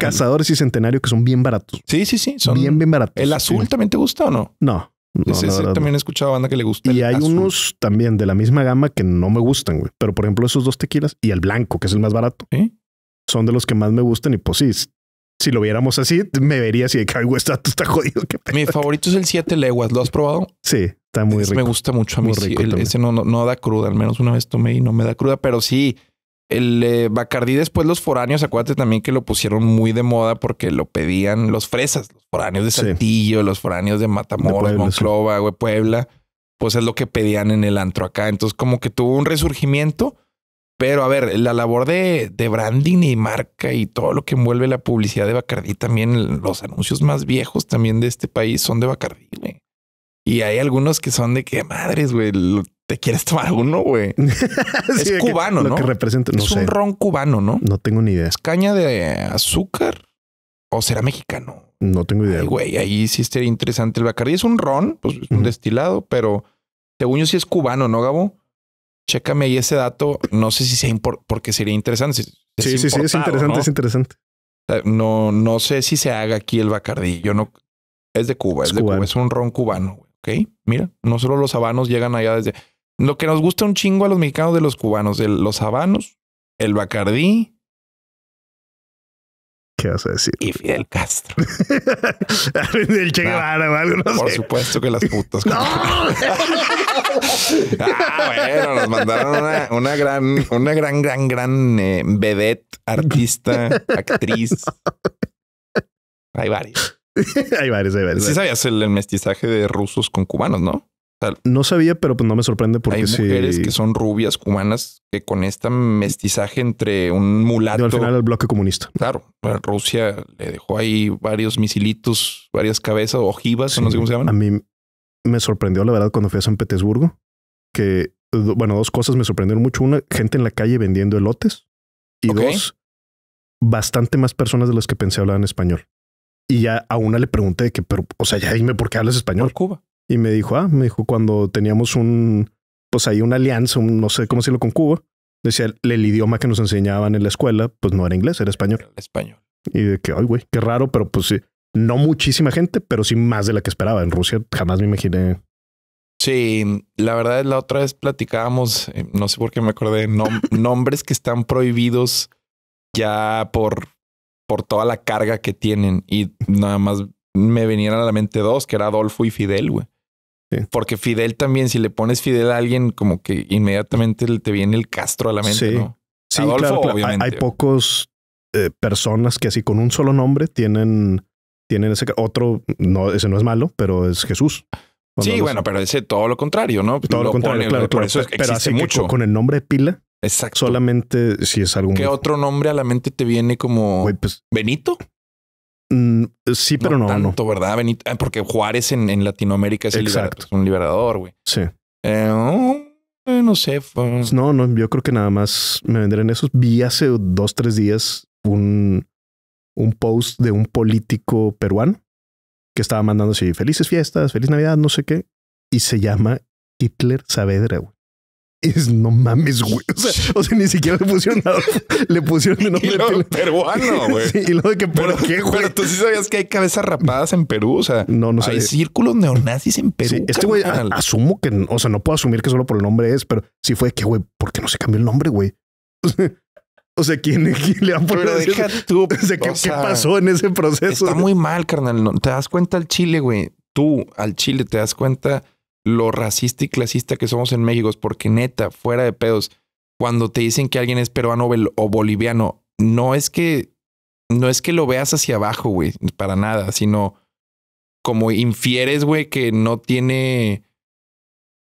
cazadores y centenario que son bien baratos. Sí, sí, sí. Son bien, bien baratos. ¿El azul también te gusta o no? No. no ese, también he escuchado banda que le gusta. Y hay unos también de la misma gama que no me gustan, güey. Pero por ejemplo, esos dos tequilas y el blanco, que es el más barato. son de los que más me gustan y pues sí, si lo viéramos así, me vería así de que algo está, está jodido. Mi favorito es el Siete leguas. ¿Lo has probado? Sí, está muy rico. Me gusta mucho a mí. ese no, no, da cruda. Al menos una vez tomé y no me da cruda, pero sí. El Bacardi Bacardí, después los foráneos, acuérdate también que lo pusieron muy de moda porque lo pedían los fresas, los foráneos de Saltillo, los foráneos de Matamoros, Monclova, Puebla. Pues es lo que pedían en el antro acá. Entonces, como que tuvo un resurgimiento pero a ver, la labor de, branding y marca y todo lo que envuelve la publicidad de Bacardí, también los anuncios más viejos también de este país son de Bacardí, güey. Y hay algunos que son de qué madres, güey, te quieres tomar uno, güey. es cubano, ¿no? representa, es un ron cubano, ¿no? No tengo ni idea. ¿Es caña de azúcar o será mexicano? No tengo idea. güey, ahí sí estaría interesante el Bacardí. Es un ron, pues un destilado, pero según yo sí es cubano, ¿no, Gabo? Chécame ahí ese dato. No sé si sea porque sería interesante. sí, sí, sí, es interesante, es interesante. No, no sé si se haga aquí el Bacardí. Yo no. Es de Cuba, es, de Cuba, es un ron cubano. Ok, mira, no solo los habanos llegan allá desde. Lo que nos gusta un chingo a los mexicanos de los cubanos, de los habanos, el Bacardí, ¿Qué vas a decir? Y Fidel Castro. Che Guevara o algo, Por supuesto que las putas. ah, bueno, nos mandaron una, gran, una gran, gran, gran eh, artista, actriz. Hay varios. hay varios, hay varios. Sí sabías el mestizaje de rusos con cubanos, ¿no? no sabía, pero pues no me sorprende porque hay mujeres que son rubias cubanas que con este mestizaje entre un mulato. al final el bloque comunista. Claro, Rusia le dejó ahí varios misilitos, varias cabezas, ojivas, no sé cómo se llaman. A mí me sorprendió la verdad cuando fui a San Petersburgo que bueno, dos cosas me sorprendieron mucho. Una, gente en la calle vendiendo elotes. Y dos, bastante más personas de las que pensé hablaban español. Y ya a una le pregunté que, pero, o sea, ya dime por qué hablas español. Por Cuba. Y me dijo, ah, me dijo, cuando teníamos un, pues ahí una alianza, un, no sé cómo decirlo con Cuba, decía, el, idioma que nos enseñaban en la escuela, pues no era inglés, era español. español. Y de que, ay, güey, qué raro, pero pues no muchísima gente, pero sí más de la que esperaba. En Rusia jamás me imaginé. Sí, la verdad, es la otra vez platicábamos, eh, no sé por qué me acordé, nombres que están prohibidos ya por, por toda la carga que tienen. Y nada más me venían a la mente dos, que era Adolfo y Fidel, güey. Porque Fidel también, si le pones Fidel a alguien, como que inmediatamente te viene el Castro a la mente, sí. ¿no? Sí, claro, Hay, pocos eh, personas que así con un solo nombre tienen, tienen ese otro, no, ese no es malo, pero es Jesús. Sí, bueno, pero ese todo lo contrario, ¿no? Todo lo, contrario, claro, pero así mucho. con, el nombre de pila. Exacto. Solamente si es algún. ¿Qué otro nombre a la mente te viene como pues Benito? Mm, sí, pero no. Tanto, ¿verdad, ah, Porque Juárez en, Latinoamérica es el un liberador, güey. Sí. Eh, no sé. Pues. Pues no, no, yo creo que nada más me en esos. Vi hace dos, tres días un, un post de un político peruano que estaba mandando así felices fiestas, feliz Navidad, no sé qué. Y se llama Hitler Saavedra, güey es no mames, güey. O sea, o sea, ni siquiera le pusieron Le pusieron el nombre peruano, güey. y lo de que, ¿por qué, güey? Pero tú sí sabías que hay cabezas rapadas en Perú. O sea, no, no hay círculos neonazis en Perú. Sí, este güey, asumo que, o sea, no puedo asumir que solo por el nombre es, pero si fue que, güey, ¿por qué no se cambió el nombre, güey? O sea, ¿quién, le ha puesto deja tú. ¿qué, ¿qué, pasó en ese proceso? Está muy mal, carnal. te das cuenta al chile, güey. Tú al chile te das cuenta lo racista y clasista que somos en México, porque neta, fuera de pedos, cuando te dicen que alguien es peruano o boliviano, no es que no es que lo veas hacia abajo, güey, para nada, sino como infieres, güey, que no tiene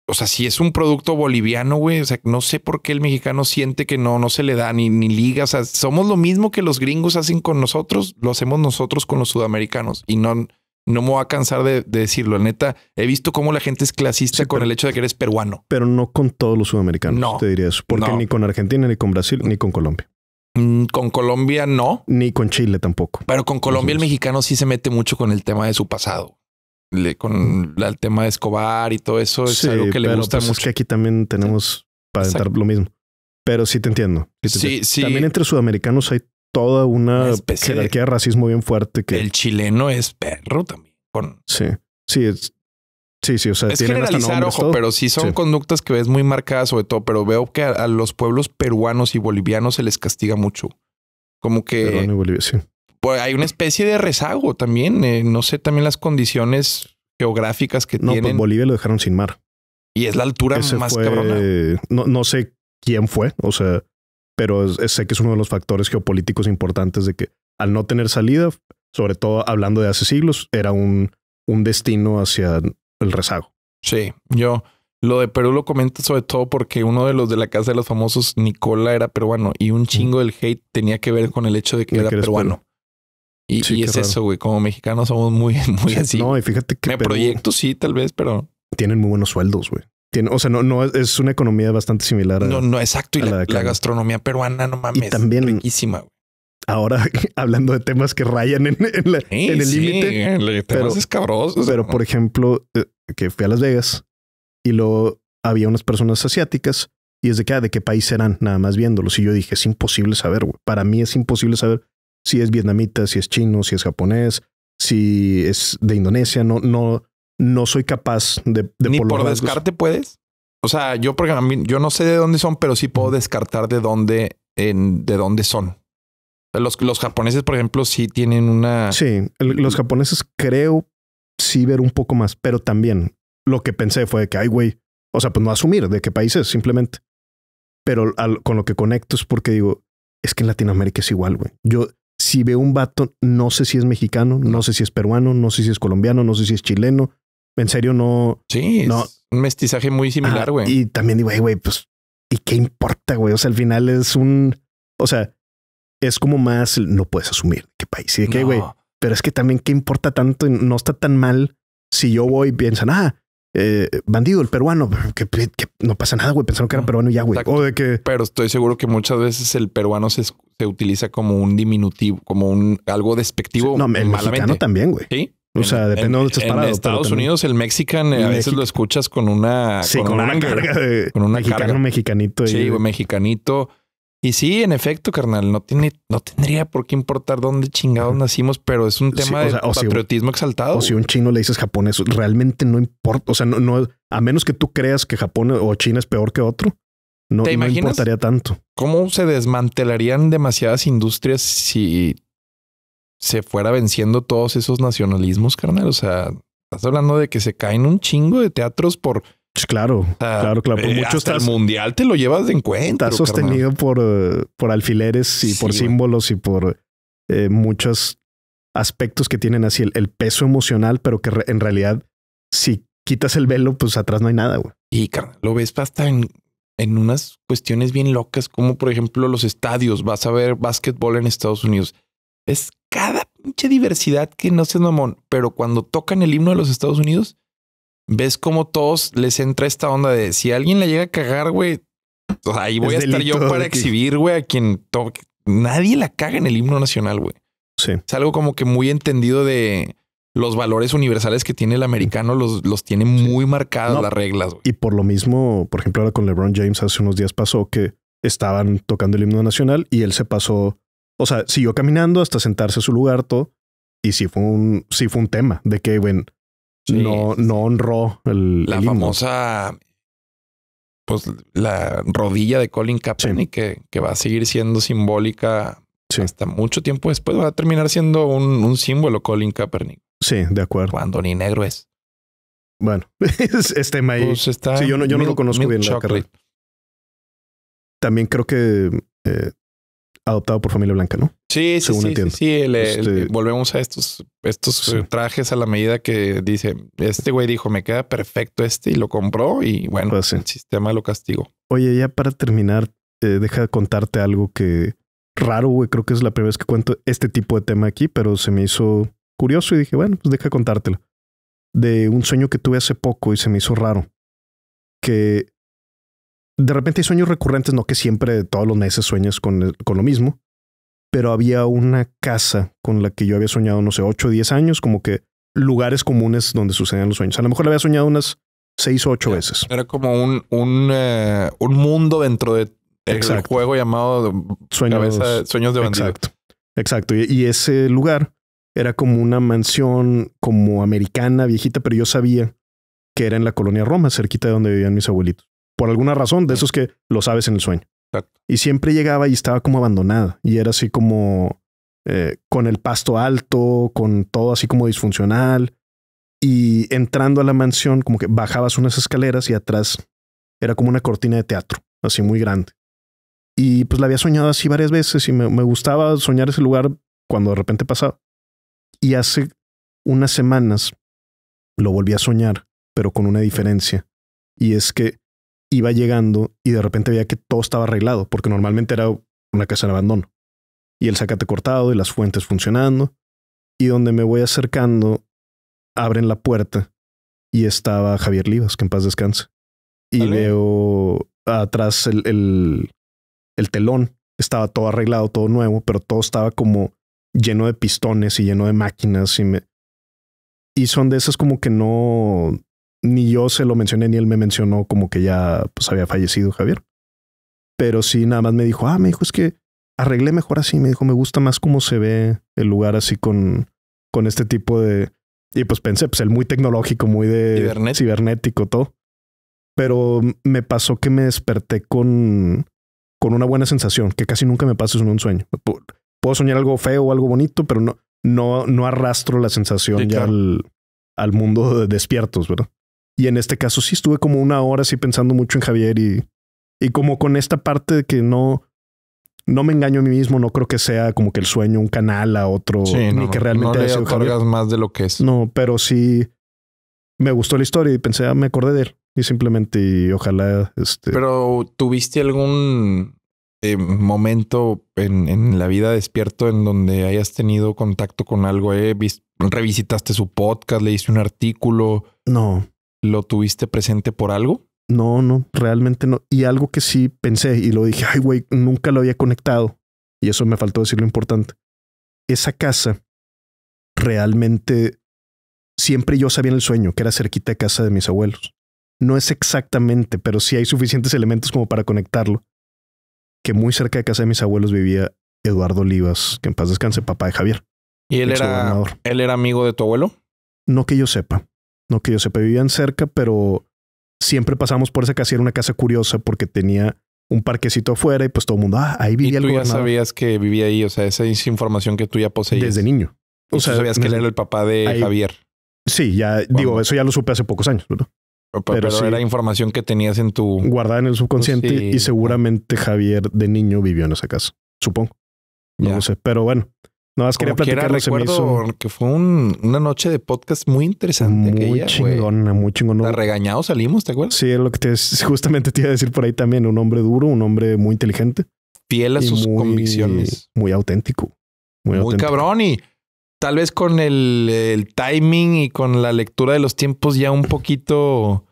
o sea, si es un producto boliviano, güey, o sea, no sé por qué el mexicano siente que no, no se le da ni, ni liga. O sea, somos lo mismo que los gringos hacen con nosotros, lo hacemos nosotros con los sudamericanos y no, no me voy a cansar de, decirlo. neta, he visto cómo la gente es clasista con el hecho de que eres peruano. Pero no con todos los sudamericanos, no, te diría eso. Porque ni con Argentina, ni con Brasil, ni con Colombia. Mm, con Colombia no. Ni con Chile tampoco. Pero con Colombia el mexicano sí se mete mucho con el tema de su pasado. con el tema de Escobar y todo eso es algo que le gusta pues, que aquí también tenemos para entrar lo mismo. Pero sí te entiendo. Sí, sí. También entre sudamericanos hay toda una, jerarquía de, racismo bien fuerte. Que... El chileno es perro también. Sí, sí, es, sí, sí. O sea, es generalizar, hasta un ojo, pero sí son conductas que ves muy marcadas, sobre todo. Pero veo que a, los pueblos peruanos y bolivianos se les castiga mucho. Como que. y Bolivia, sí. pues, hay una especie de rezago también. Eh, no sé también las condiciones geográficas que no, pues tienen. Bolivia lo dejaron sin mar. Y es la altura más cabrona. no sé quién fue. O sea, pero sé que es uno de los factores geopolíticos importantes de que al no tener salida, sobre todo hablando de hace siglos, era un, un destino hacia el rezago. Sí, yo lo de Perú lo comento sobre todo porque uno de los de la Casa de los Famosos, Nicola, era peruano y un chingo del hate tenía que ver con el hecho de que era peruano. Y, es eso, güey. Como mexicanos somos muy, muy así. No, y fíjate que. Me proyecto, sí, tal vez, pero. Tienen muy buenos sueldos, güey. Tiene, o sea, no, no es una economía bastante similar a, No, no, exacto. Y la, gastronomía peruana, no mames. Y también Ahora hablando de temas que rayan en, el sí, límite. Temas escabrosos. Pero por ejemplo, eh, que fui a Las Vegas y luego había unas personas asiáticas y es de ah, de qué país eran, nada más viéndolos. Y yo dije, es imposible saber. Güey. Para mí es imposible saber si es vietnamita, si es chino, si es japonés, si es de Indonesia. No, no, no soy capaz de... Ni por, descarte puedes. O sea, yo, porque yo no sé de dónde son, pero sí puedo descartar de dónde, en, de dónde son. Los, los japoneses, por ejemplo, sí tienen una... Sí, los japoneses creo sí ver un poco más, pero también lo que pensé fue que, ay, güey, o sea, pues no asumir de qué país es simplemente. Pero al, con lo que conecto es porque digo, es que en Latinoamérica es igual, güey. Yo, si veo un vato, no sé si es mexicano, no sé si es peruano, no sé si es colombiano, no sé si es chileno, en serio, no. Sí, no. un mestizaje muy similar, güey. y también digo, güey, pues, ¿y qué importa, güey? O sea, al final es un. O sea, es como más no puedes asumir qué país y de qué, güey. Pero es que también qué importa tanto, no está tan mal si yo voy y piensan, ah, eh, bandido, el peruano, que, no pasa nada, güey, pensaron que era peruano y ya, güey. O de que... Pero estoy seguro que muchas veces el peruano se, se utiliza como un diminutivo, como un algo despectivo. no, el mexicano también, güey. Sí. O sea, depende de dónde En Estados Unidos, el Mexican, eh, a veces lo escuchas con una. con, una, carga de. mexicano, mexicanito. Y... Sí, mexicanito. Y sí, en efecto, carnal, no tiene, no tendría por qué importar dónde chingados nacimos, pero es un tema de patriotismo exaltado. O si un chino le dices japonés, realmente no importa. O sea, no, no, a menos que tú creas que Japón o China es peor que otro, no, ¿Te no importaría tanto. ¿Cómo se desmantelarían demasiadas industrias si se fuera venciendo todos esos nacionalismos, carnal. O sea, estás hablando de que se caen un chingo de teatros por. Pues claro, claro, claro. Por eh, mucho hasta el mundial te lo llevas en cuenta. Está sostenido por, eh, por alfileres y por símbolos y por eh, muchos aspectos que tienen así el, peso emocional, pero que en realidad, si quitas el velo, pues atrás no hay nada, güey. Y carnal, lo ves hasta en, en unas cuestiones bien locas, como por ejemplo los estadios. Vas a ver básquetbol en Estados Unidos. Es cada pinche diversidad que no seas mamón, pero cuando tocan el himno de los Estados Unidos, ves como todos les entra esta onda de si alguien la llega a cagar, güey, ahí voy a estar yo para exhibir, güey, a quien toque. Nadie la caga en el himno nacional, güey. Sí. Es algo como que muy entendido de los valores universales que tiene el americano, los, los tiene muy marcados marcadas las reglas. Y por lo mismo, por ejemplo, ahora con LeBron James hace unos días pasó que estaban tocando el himno nacional y él se pasó o sea, siguió caminando hasta sentarse a su lugar todo. Y sí fue un, fue un tema de que, bueno, no, no honró el. La famosa. Pues la rodilla de Colin Kaepernick que, que va a seguir siendo simbólica hasta mucho tiempo después. Va a terminar siendo un, símbolo Colin Kaepernick. Sí, de acuerdo. Cuando ni negro es. Bueno, este tema ahí. Pues, yo no, lo conozco bien. La También creo que eh, adoptado por familia blanca, ¿no? Sí, sí, Según sí, sí, este, volvemos a estos, estos trajes a la medida que dice, este güey dijo, me queda perfecto este y lo compró y bueno, ah, el sistema lo castigó. Oye, ya para terminar, eh, deja de contarte algo que raro, güey, creo que es la primera vez que cuento este tipo de tema aquí, pero se me hizo curioso y dije, bueno, pues deja contártelo. De un sueño que tuve hace poco y se me hizo raro, que de repente hay sueños recurrentes, no que siempre todos los meses sueñas con, eh, con, lo mismo, pero había una casa con la que yo había soñado, no sé, 8 o 10 años, como que lugares comunes donde sucedían los sueños. A lo mejor la había soñado unas 6 o 8 veces. Era como un, un, eh, mundo dentro de el juego llamado sueños, sueños de bandido. Exacto. Exacto. Y, y, ese lugar era como una mansión como americana, viejita, pero yo sabía que era en la colonia Roma, cerquita de donde vivían mis abuelitos por alguna razón, de esos que lo sabes en el sueño. Y siempre llegaba y estaba como abandonada y era así como eh, con el pasto alto, con todo así como disfuncional. Y entrando a la mansión, como que bajabas unas escaleras y atrás era como una cortina de teatro, así muy grande. Y pues la había soñado así varias veces y me, me gustaba soñar ese lugar cuando de repente pasaba. Y hace unas semanas lo volví a soñar, pero con una diferencia. Y es que iba llegando y de repente veía que todo estaba arreglado, porque normalmente era una casa en abandono. Y el sacate cortado y las fuentes funcionando. Y donde me voy acercando, abren la puerta y estaba Javier Livas, que en paz descanse. Y veo atrás el, el, telón, estaba todo arreglado, todo nuevo, pero todo estaba como lleno de pistones y lleno de máquinas y me... Y son de esas como que no, ni yo se lo mencioné, ni él me mencionó como que ya pues, había fallecido Javier. Pero sí, nada más me dijo, ah, me dijo, es que arreglé mejor así. Me dijo, me gusta más cómo se ve el lugar así con, con este tipo de. Y pues pensé, pues el muy tecnológico, muy de cibernético, todo. Pero me pasó que me desperté con, con una buena sensación, que casi nunca me pasa en un sueño. Puedo soñar algo feo o algo bonito, pero no, no, no arrastro la sensación ya al, al mundo de despiertos, ¿verdad? Y en este caso sí estuve como una hora así pensando mucho en Javier y, y como con esta parte de que no, no me engaño a mí mismo, no creo que sea como que el sueño un canal a otro, ni que realmente no le otorgas más de lo que es. No, pero sí me gustó la historia y pensé, ah, me acordé de él y simplemente ojalá este. Pero tuviste algún eh, momento en, en, la vida despierto en donde hayas tenido contacto con algo, eh? revisitaste su podcast, leíste un artículo. No lo tuviste presente por algo? No, no, realmente no. Y algo que sí pensé y lo dije, ay, güey, nunca lo había conectado. Y eso me faltó decir lo importante. Esa casa realmente siempre yo sabía en el sueño que era cerquita de casa de mis abuelos. No es exactamente, pero sí hay suficientes elementos como para conectarlo. Que muy cerca de casa de mis abuelos vivía Eduardo Olivas, que en paz descanse, papá de Javier. ¿Y él era, él era amigo de tu abuelo? No que yo sepa. No que yo sepa, vivían cerca, pero siempre pasamos por esa casa era una casa curiosa porque tenía un parquecito afuera y pues todo el mundo, ah, ahí vivía ¿Y tú ya sabías que vivía ahí, o sea, esa es información que tú ya poseías. Desde niño. O sea, sabías que él era el papá de Javier. Sí, ya digo, eso ya lo supe hace pocos años, ¿no? Pero, era información que tenías en tu... Guardada en el subconsciente pues y seguramente Javier de niño vivió en esa casa, supongo. No lo sé, pero bueno. No más quería platicar recuerdo que fue una noche de podcast muy interesante. Muy chingona, chingón. muy chingona. regañado salimos, ¿te acuerdas? Sí, es lo que te, justamente te iba a decir por ahí también. Un hombre duro, un hombre muy inteligente. Fiel a sus convicciones. Muy auténtico. Muy, cabrón y tal vez con el, timing y con la lectura de los tiempos ya un poquito...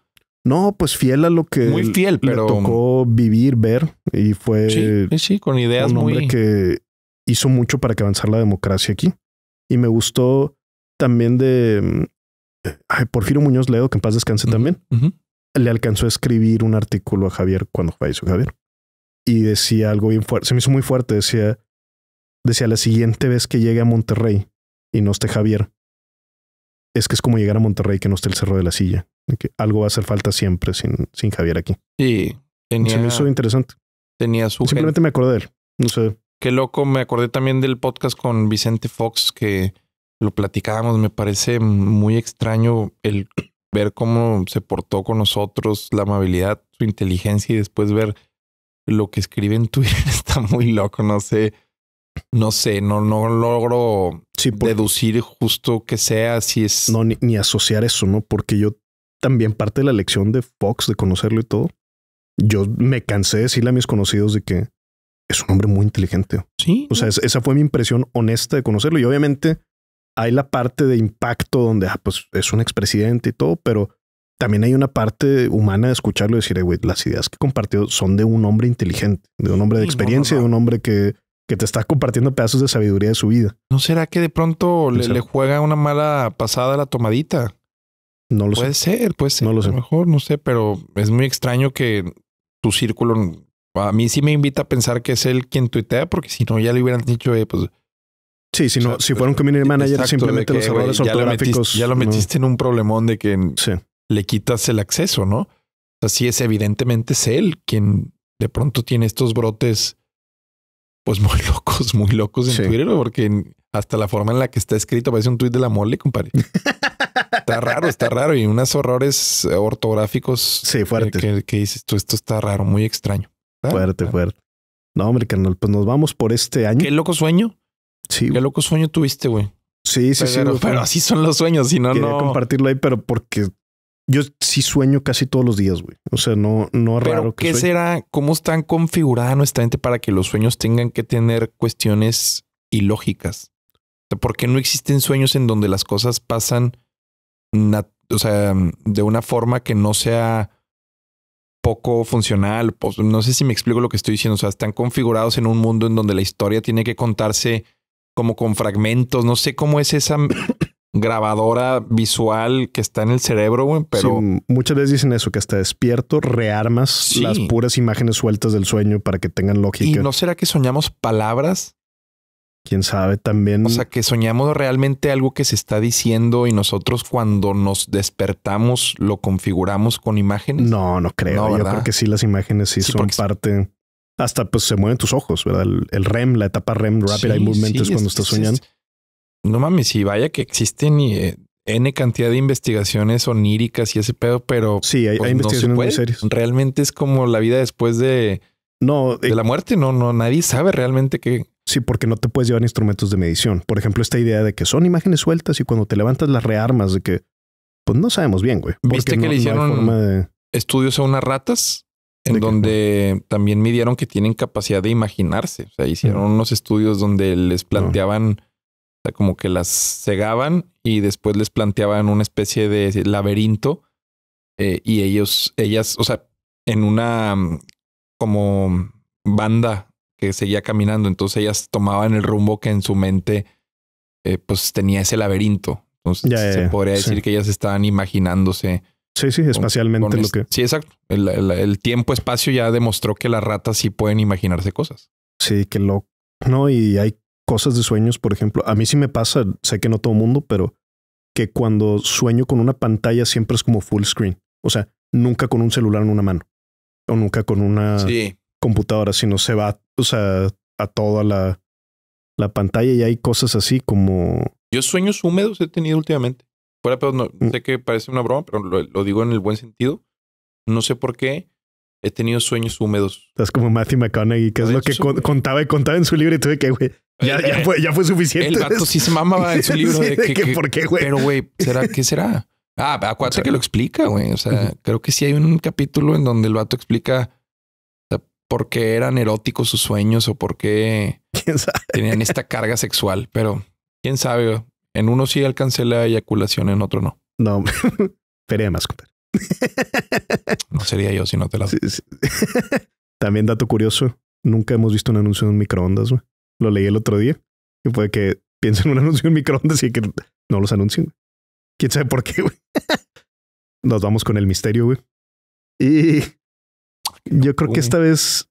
No, pues fiel a lo que muy fiel, pero... tocó vivir, ver y fue... Sí, sí, con ideas un muy... hombre que hizo mucho para que avanzar la democracia aquí. Y me gustó también de Porfiro mm, Porfirio Muñoz Ledo, que en paz descanse también. Le alcanzó a escribir un artículo a Javier cuando falleció Javier. Y decía algo bien fuerte. Se me hizo muy fuerte. Decía, decía la siguiente vez que llegue a Monterrey y no esté Javier, es que es como llegar a Monterrey que no esté el Cerro de la Silla. Que algo va a hacer falta siempre sin, sin Javier aquí. Sí, se me hizo interesante. Tenía Simplemente me acordé de él. No sé. Qué loco, me acordé también del podcast con Vicente Fox que lo platicábamos, me parece muy extraño el ver cómo se portó con nosotros, la amabilidad, su inteligencia y después ver lo que escribe en Twitter está muy loco, no sé, no sé, no, no logro deducir justo que sea si es... No, ni, ni, asociar eso, ¿no? Porque yo también parte de la lección de Fox, de conocerlo y todo, yo me cansé de decirle a mis conocidos de que es un hombre muy inteligente. Sí. O sea, esa fue mi impresión honesta de conocerlo. Y obviamente hay la parte de impacto donde, ah, pues es un expresidente y todo, pero también hay una parte humana de escucharlo y decir, eh, güey, las ideas que compartió son de un hombre inteligente, de un hombre de experiencia, de un hombre que, que te está compartiendo pedazos de sabiduría de su vida. ¿No será que de pronto le, juega una mala pasada a la tomadita? No lo sé. Puede ser, puede ser. No lo a lo mejor, no sé, pero es muy extraño que tu círculo a mí sí me invita a pensar que es él quien tuitea, porque si no ya le hubieran dicho, eh, pues... Sí, si, no, si fueron eh, community eh, manager simplemente los errores ya ortográficos... Lo metiste, ya lo metiste en un problemón de que le quitas el acceso, ¿no? O sea, es evidentemente es él quien de pronto tiene estos brotes pues muy locos, muy locos en Twitter, porque hasta la forma en la que está escrito parece un tuit de la mole, compadre. está raro, está raro. Y unos horrores ortográficos sí, eh, Que, que, dices tú, esto está raro, muy extraño. ¿Ah? fuerte, ah. fuerte. No, hombre, carnal, pues nos vamos por este año. Qué loco sueño. Sí. Qué loco sueño tuviste, güey. Sí, sí, sí. Pero, así son los sueños, si no, compartirlo ahí, pero porque yo sí sueño casi todos los días, güey. O sea, no, no raro. que ¿qué será? ¿Cómo están configurada nuestra mente para que los sueños tengan que tener cuestiones ilógicas? Porque qué no existen sueños en donde las cosas pasan, o sea, de una forma que no sea poco funcional. Pues, no sé si me explico lo que estoy diciendo. O sea, están configurados en un mundo en donde la historia tiene que contarse como con fragmentos. No sé cómo es esa grabadora visual que está en el cerebro, pero... muchas veces dicen eso, que hasta despierto rearmas las puras imágenes sueltas del sueño para que tengan lógica. ¿Y no será que soñamos palabras? quién sabe también. O sea, que soñamos realmente algo que se está diciendo y nosotros cuando nos despertamos lo configuramos con imágenes. No, no creo. Yo creo que sí, las imágenes sí, son parte. Hasta pues se mueven tus ojos, ¿verdad? El, REM, la etapa REM, Rapid Eye es cuando estás soñando. no mames, y vaya que existen y eh, N cantidad de investigaciones oníricas y ese pedo, pero. Sí, hay, pues, investigaciones muy serias. Realmente es como la vida después de. No, de eh, la muerte, no, no, nadie sabe realmente qué, Sí, porque no te puedes llevar instrumentos de medición. Por ejemplo, esta idea de que son imágenes sueltas y cuando te levantas las rearmas, de que, pues no sabemos bien, güey. ¿Viste que le hicieron estudios a unas ratas? En donde también midieron que tienen capacidad de imaginarse. O sea, hicieron mm. unos estudios donde les planteaban, o sea, como que las cegaban y después les planteaban una especie de laberinto eh, y ellos, ellas, o sea, en una mm, como banda seguía caminando. Entonces ellas tomaban el rumbo que en su mente eh, pues tenía ese laberinto. se podría decir que ellas estaban imaginándose. Sí, sí, espacialmente lo que. Sí, exacto. El, tiempo-espacio ya demostró que las ratas sí pueden imaginarse cosas. Sí, que lo. No, y hay cosas de sueños, por ejemplo. A mí sí me pasa, sé que no todo mundo, pero que cuando sueño con una pantalla siempre es como full screen. O sea, nunca con un celular en una mano o nunca con una computadora, sino se va o sea, a toda la, la pantalla y hay cosas así como... Yo sueños húmedos he tenido últimamente. Fuera, pero mm. sé que parece una broma, pero lo, digo en el buen sentido. No sé por qué he tenido sueños húmedos. Estás como Matthew McConaughey, que es lo que contaba y contaba en su libro y tuve que, güey, eh, eh, ya, fue, suficiente. El vato sí se mamaba en su libro. de que, ¿Por qué, güey? Pero, güey, ¿será qué será? Ah, acuérdate que lo explica, güey. O sea, creo que sí hay un capítulo en donde el vato explica por qué eran eróticos sus sueños o por qué tenían esta carga sexual, pero quién sabe. En uno sí alcancé la eyaculación, en otro no. No, feria de mascota. No sería yo si no te la También dato curioso, nunca hemos visto un anuncio de un microondas. güey. Lo leí el otro día y fue que piensen en un anuncio de un microondas y que no los anuncien. Quién sabe por qué, güey. Nos vamos con el misterio, güey. Y yo creo que esta vez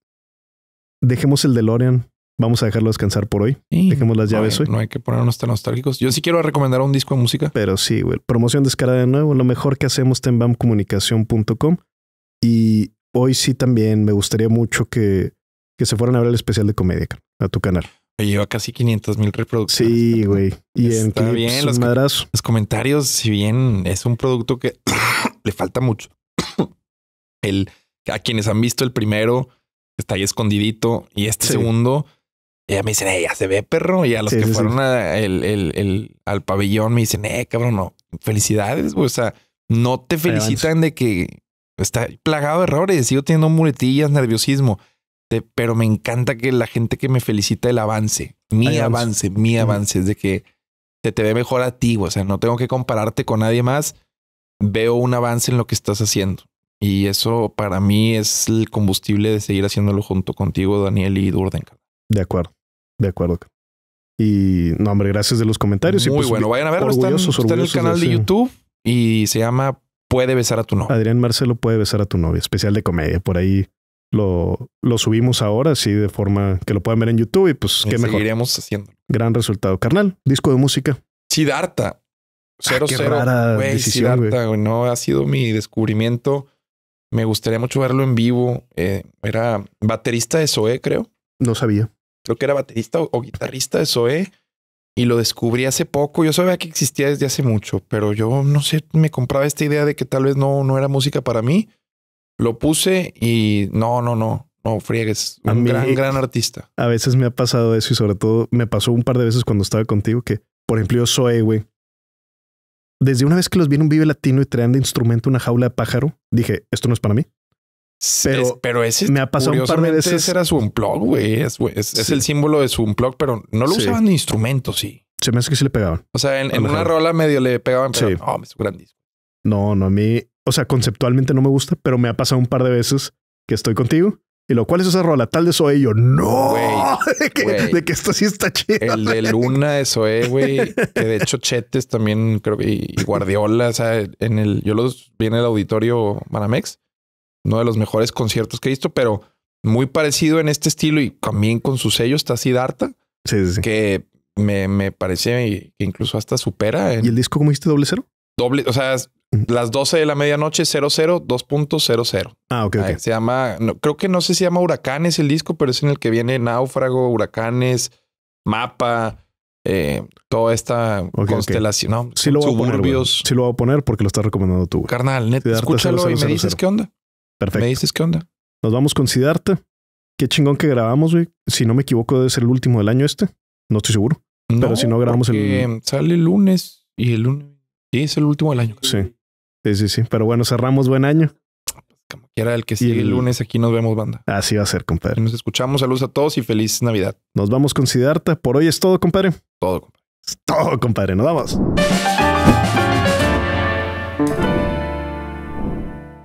dejemos el DeLorean. Vamos a dejarlo descansar por hoy. dejemos las llaves hoy. No hay que ponernos tan nostálgicos. Yo sí quiero recomendar un disco de música. Pero sí, güey. Promoción descarada de nuevo. Lo mejor que hacemos está en bamcomunicación.com. Y hoy sí también me gustaría mucho que, que se fueran a ver el especial de comedia a tu canal. lleva casi 500 mil reproducciones. Sí, güey. Y Está en bien, los, madrazo. los comentarios, si bien es un producto que le falta mucho, el a quienes han visto el primero, está ahí escondidito, y este segundo, ya me dicen, eh, ya se ve perro. Y a los que fueron al pabellón me dicen, eh, cabrón, no, felicidades, O sea, no te felicitan de que está plagado de errores, sigo teniendo muletillas, nerviosismo. pero me encanta que la gente que me felicita el avance, mi avance, mi avance, es de que se te ve mejor a ti, o sea, no tengo que compararte con nadie más. Veo un avance en lo que estás haciendo. Y eso para mí es el combustible de seguir haciéndolo junto contigo, Daniel y Durden. De acuerdo, de acuerdo. Y no, hombre, gracias de los comentarios. Muy y pues, bueno, vayan a verlo. Está, en el canal de, YouTube y se llama Puede besar a tu novia. Adrián Marcelo puede besar a tu novia, especial de comedia. Por ahí lo, subimos ahora, así de forma que lo puedan ver en YouTube y pues qué mejor. haciendo. Gran resultado. Carnal, disco de música. Sidarta. 00. Ah, cero No ha sido mi descubrimiento me gustaría mucho verlo en vivo. Eh, era baterista de SOE, creo. No sabía. Creo que era baterista o, guitarrista de SOE y lo descubrí hace poco. Yo sabía que existía desde hace mucho, pero yo no sé, me compraba esta idea de que tal vez no, no era música para mí. Lo puse y no, no, no, no friegues. Un gran, gran artista. A veces me ha pasado eso y sobre todo me pasó un par de veces cuando estaba contigo que, por ejemplo, yo güey, desde una vez que los vi en un Vive Latino y traían de instrumento una jaula de pájaro, dije, esto no es para mí. Pero, ese me ha pasado un par de veces. era su güey. Es, el símbolo de su blog pero no lo usaban de instrumento, sí. Se me hace que sí le pegaban. O sea, en, una rola medio le pegaban, pero oh, es No, no, a mí, o sea, conceptualmente no me gusta, pero me ha pasado un par de veces que estoy contigo y lo cual es esa rola tal de soy yo. No, güey, de que, esto sí está chido. El de Luna eso es, eh, güey. que de hecho Chetes también, creo que, y, Guardiola, o sea, en el, yo los vi en el auditorio Banamex, uno de los mejores conciertos que he visto, pero muy parecido en este estilo y también con su sello está así Sí, Que me, me parece que incluso hasta supera. ¿Y el disco cómo hiciste? doble cero? Doble, o sea, las 12 de la medianoche, cero, cero. Ah, ok, okay. Se llama, creo que no sé si se llama Huracanes el disco, pero es en el que viene Náufrago, Huracanes, Mapa, eh, toda esta constelación, No, sí lo suburbios. A poner, sí lo voy a poner porque lo estás recomendando tú. Carnal, escúchalo y me dices qué onda. Perfecto. Me dices qué onda. Nos vamos con considerar Qué chingón que grabamos, güey. Si no me equivoco, debe ser el último del año este. No estoy seguro. pero si no grabamos el. Sale el lunes y el lunes. es el último del año. Sí. Sí, sí, sí. Pero bueno, cerramos buen año. Como quiera, el que sigue el lunes aquí nos vemos, banda. Así va a ser, compadre. Nos escuchamos, saludos a todos y feliz Navidad. Nos vamos con Sidarta. Por hoy es todo, compadre. Todo, compadre. todo, compadre. Nos vamos.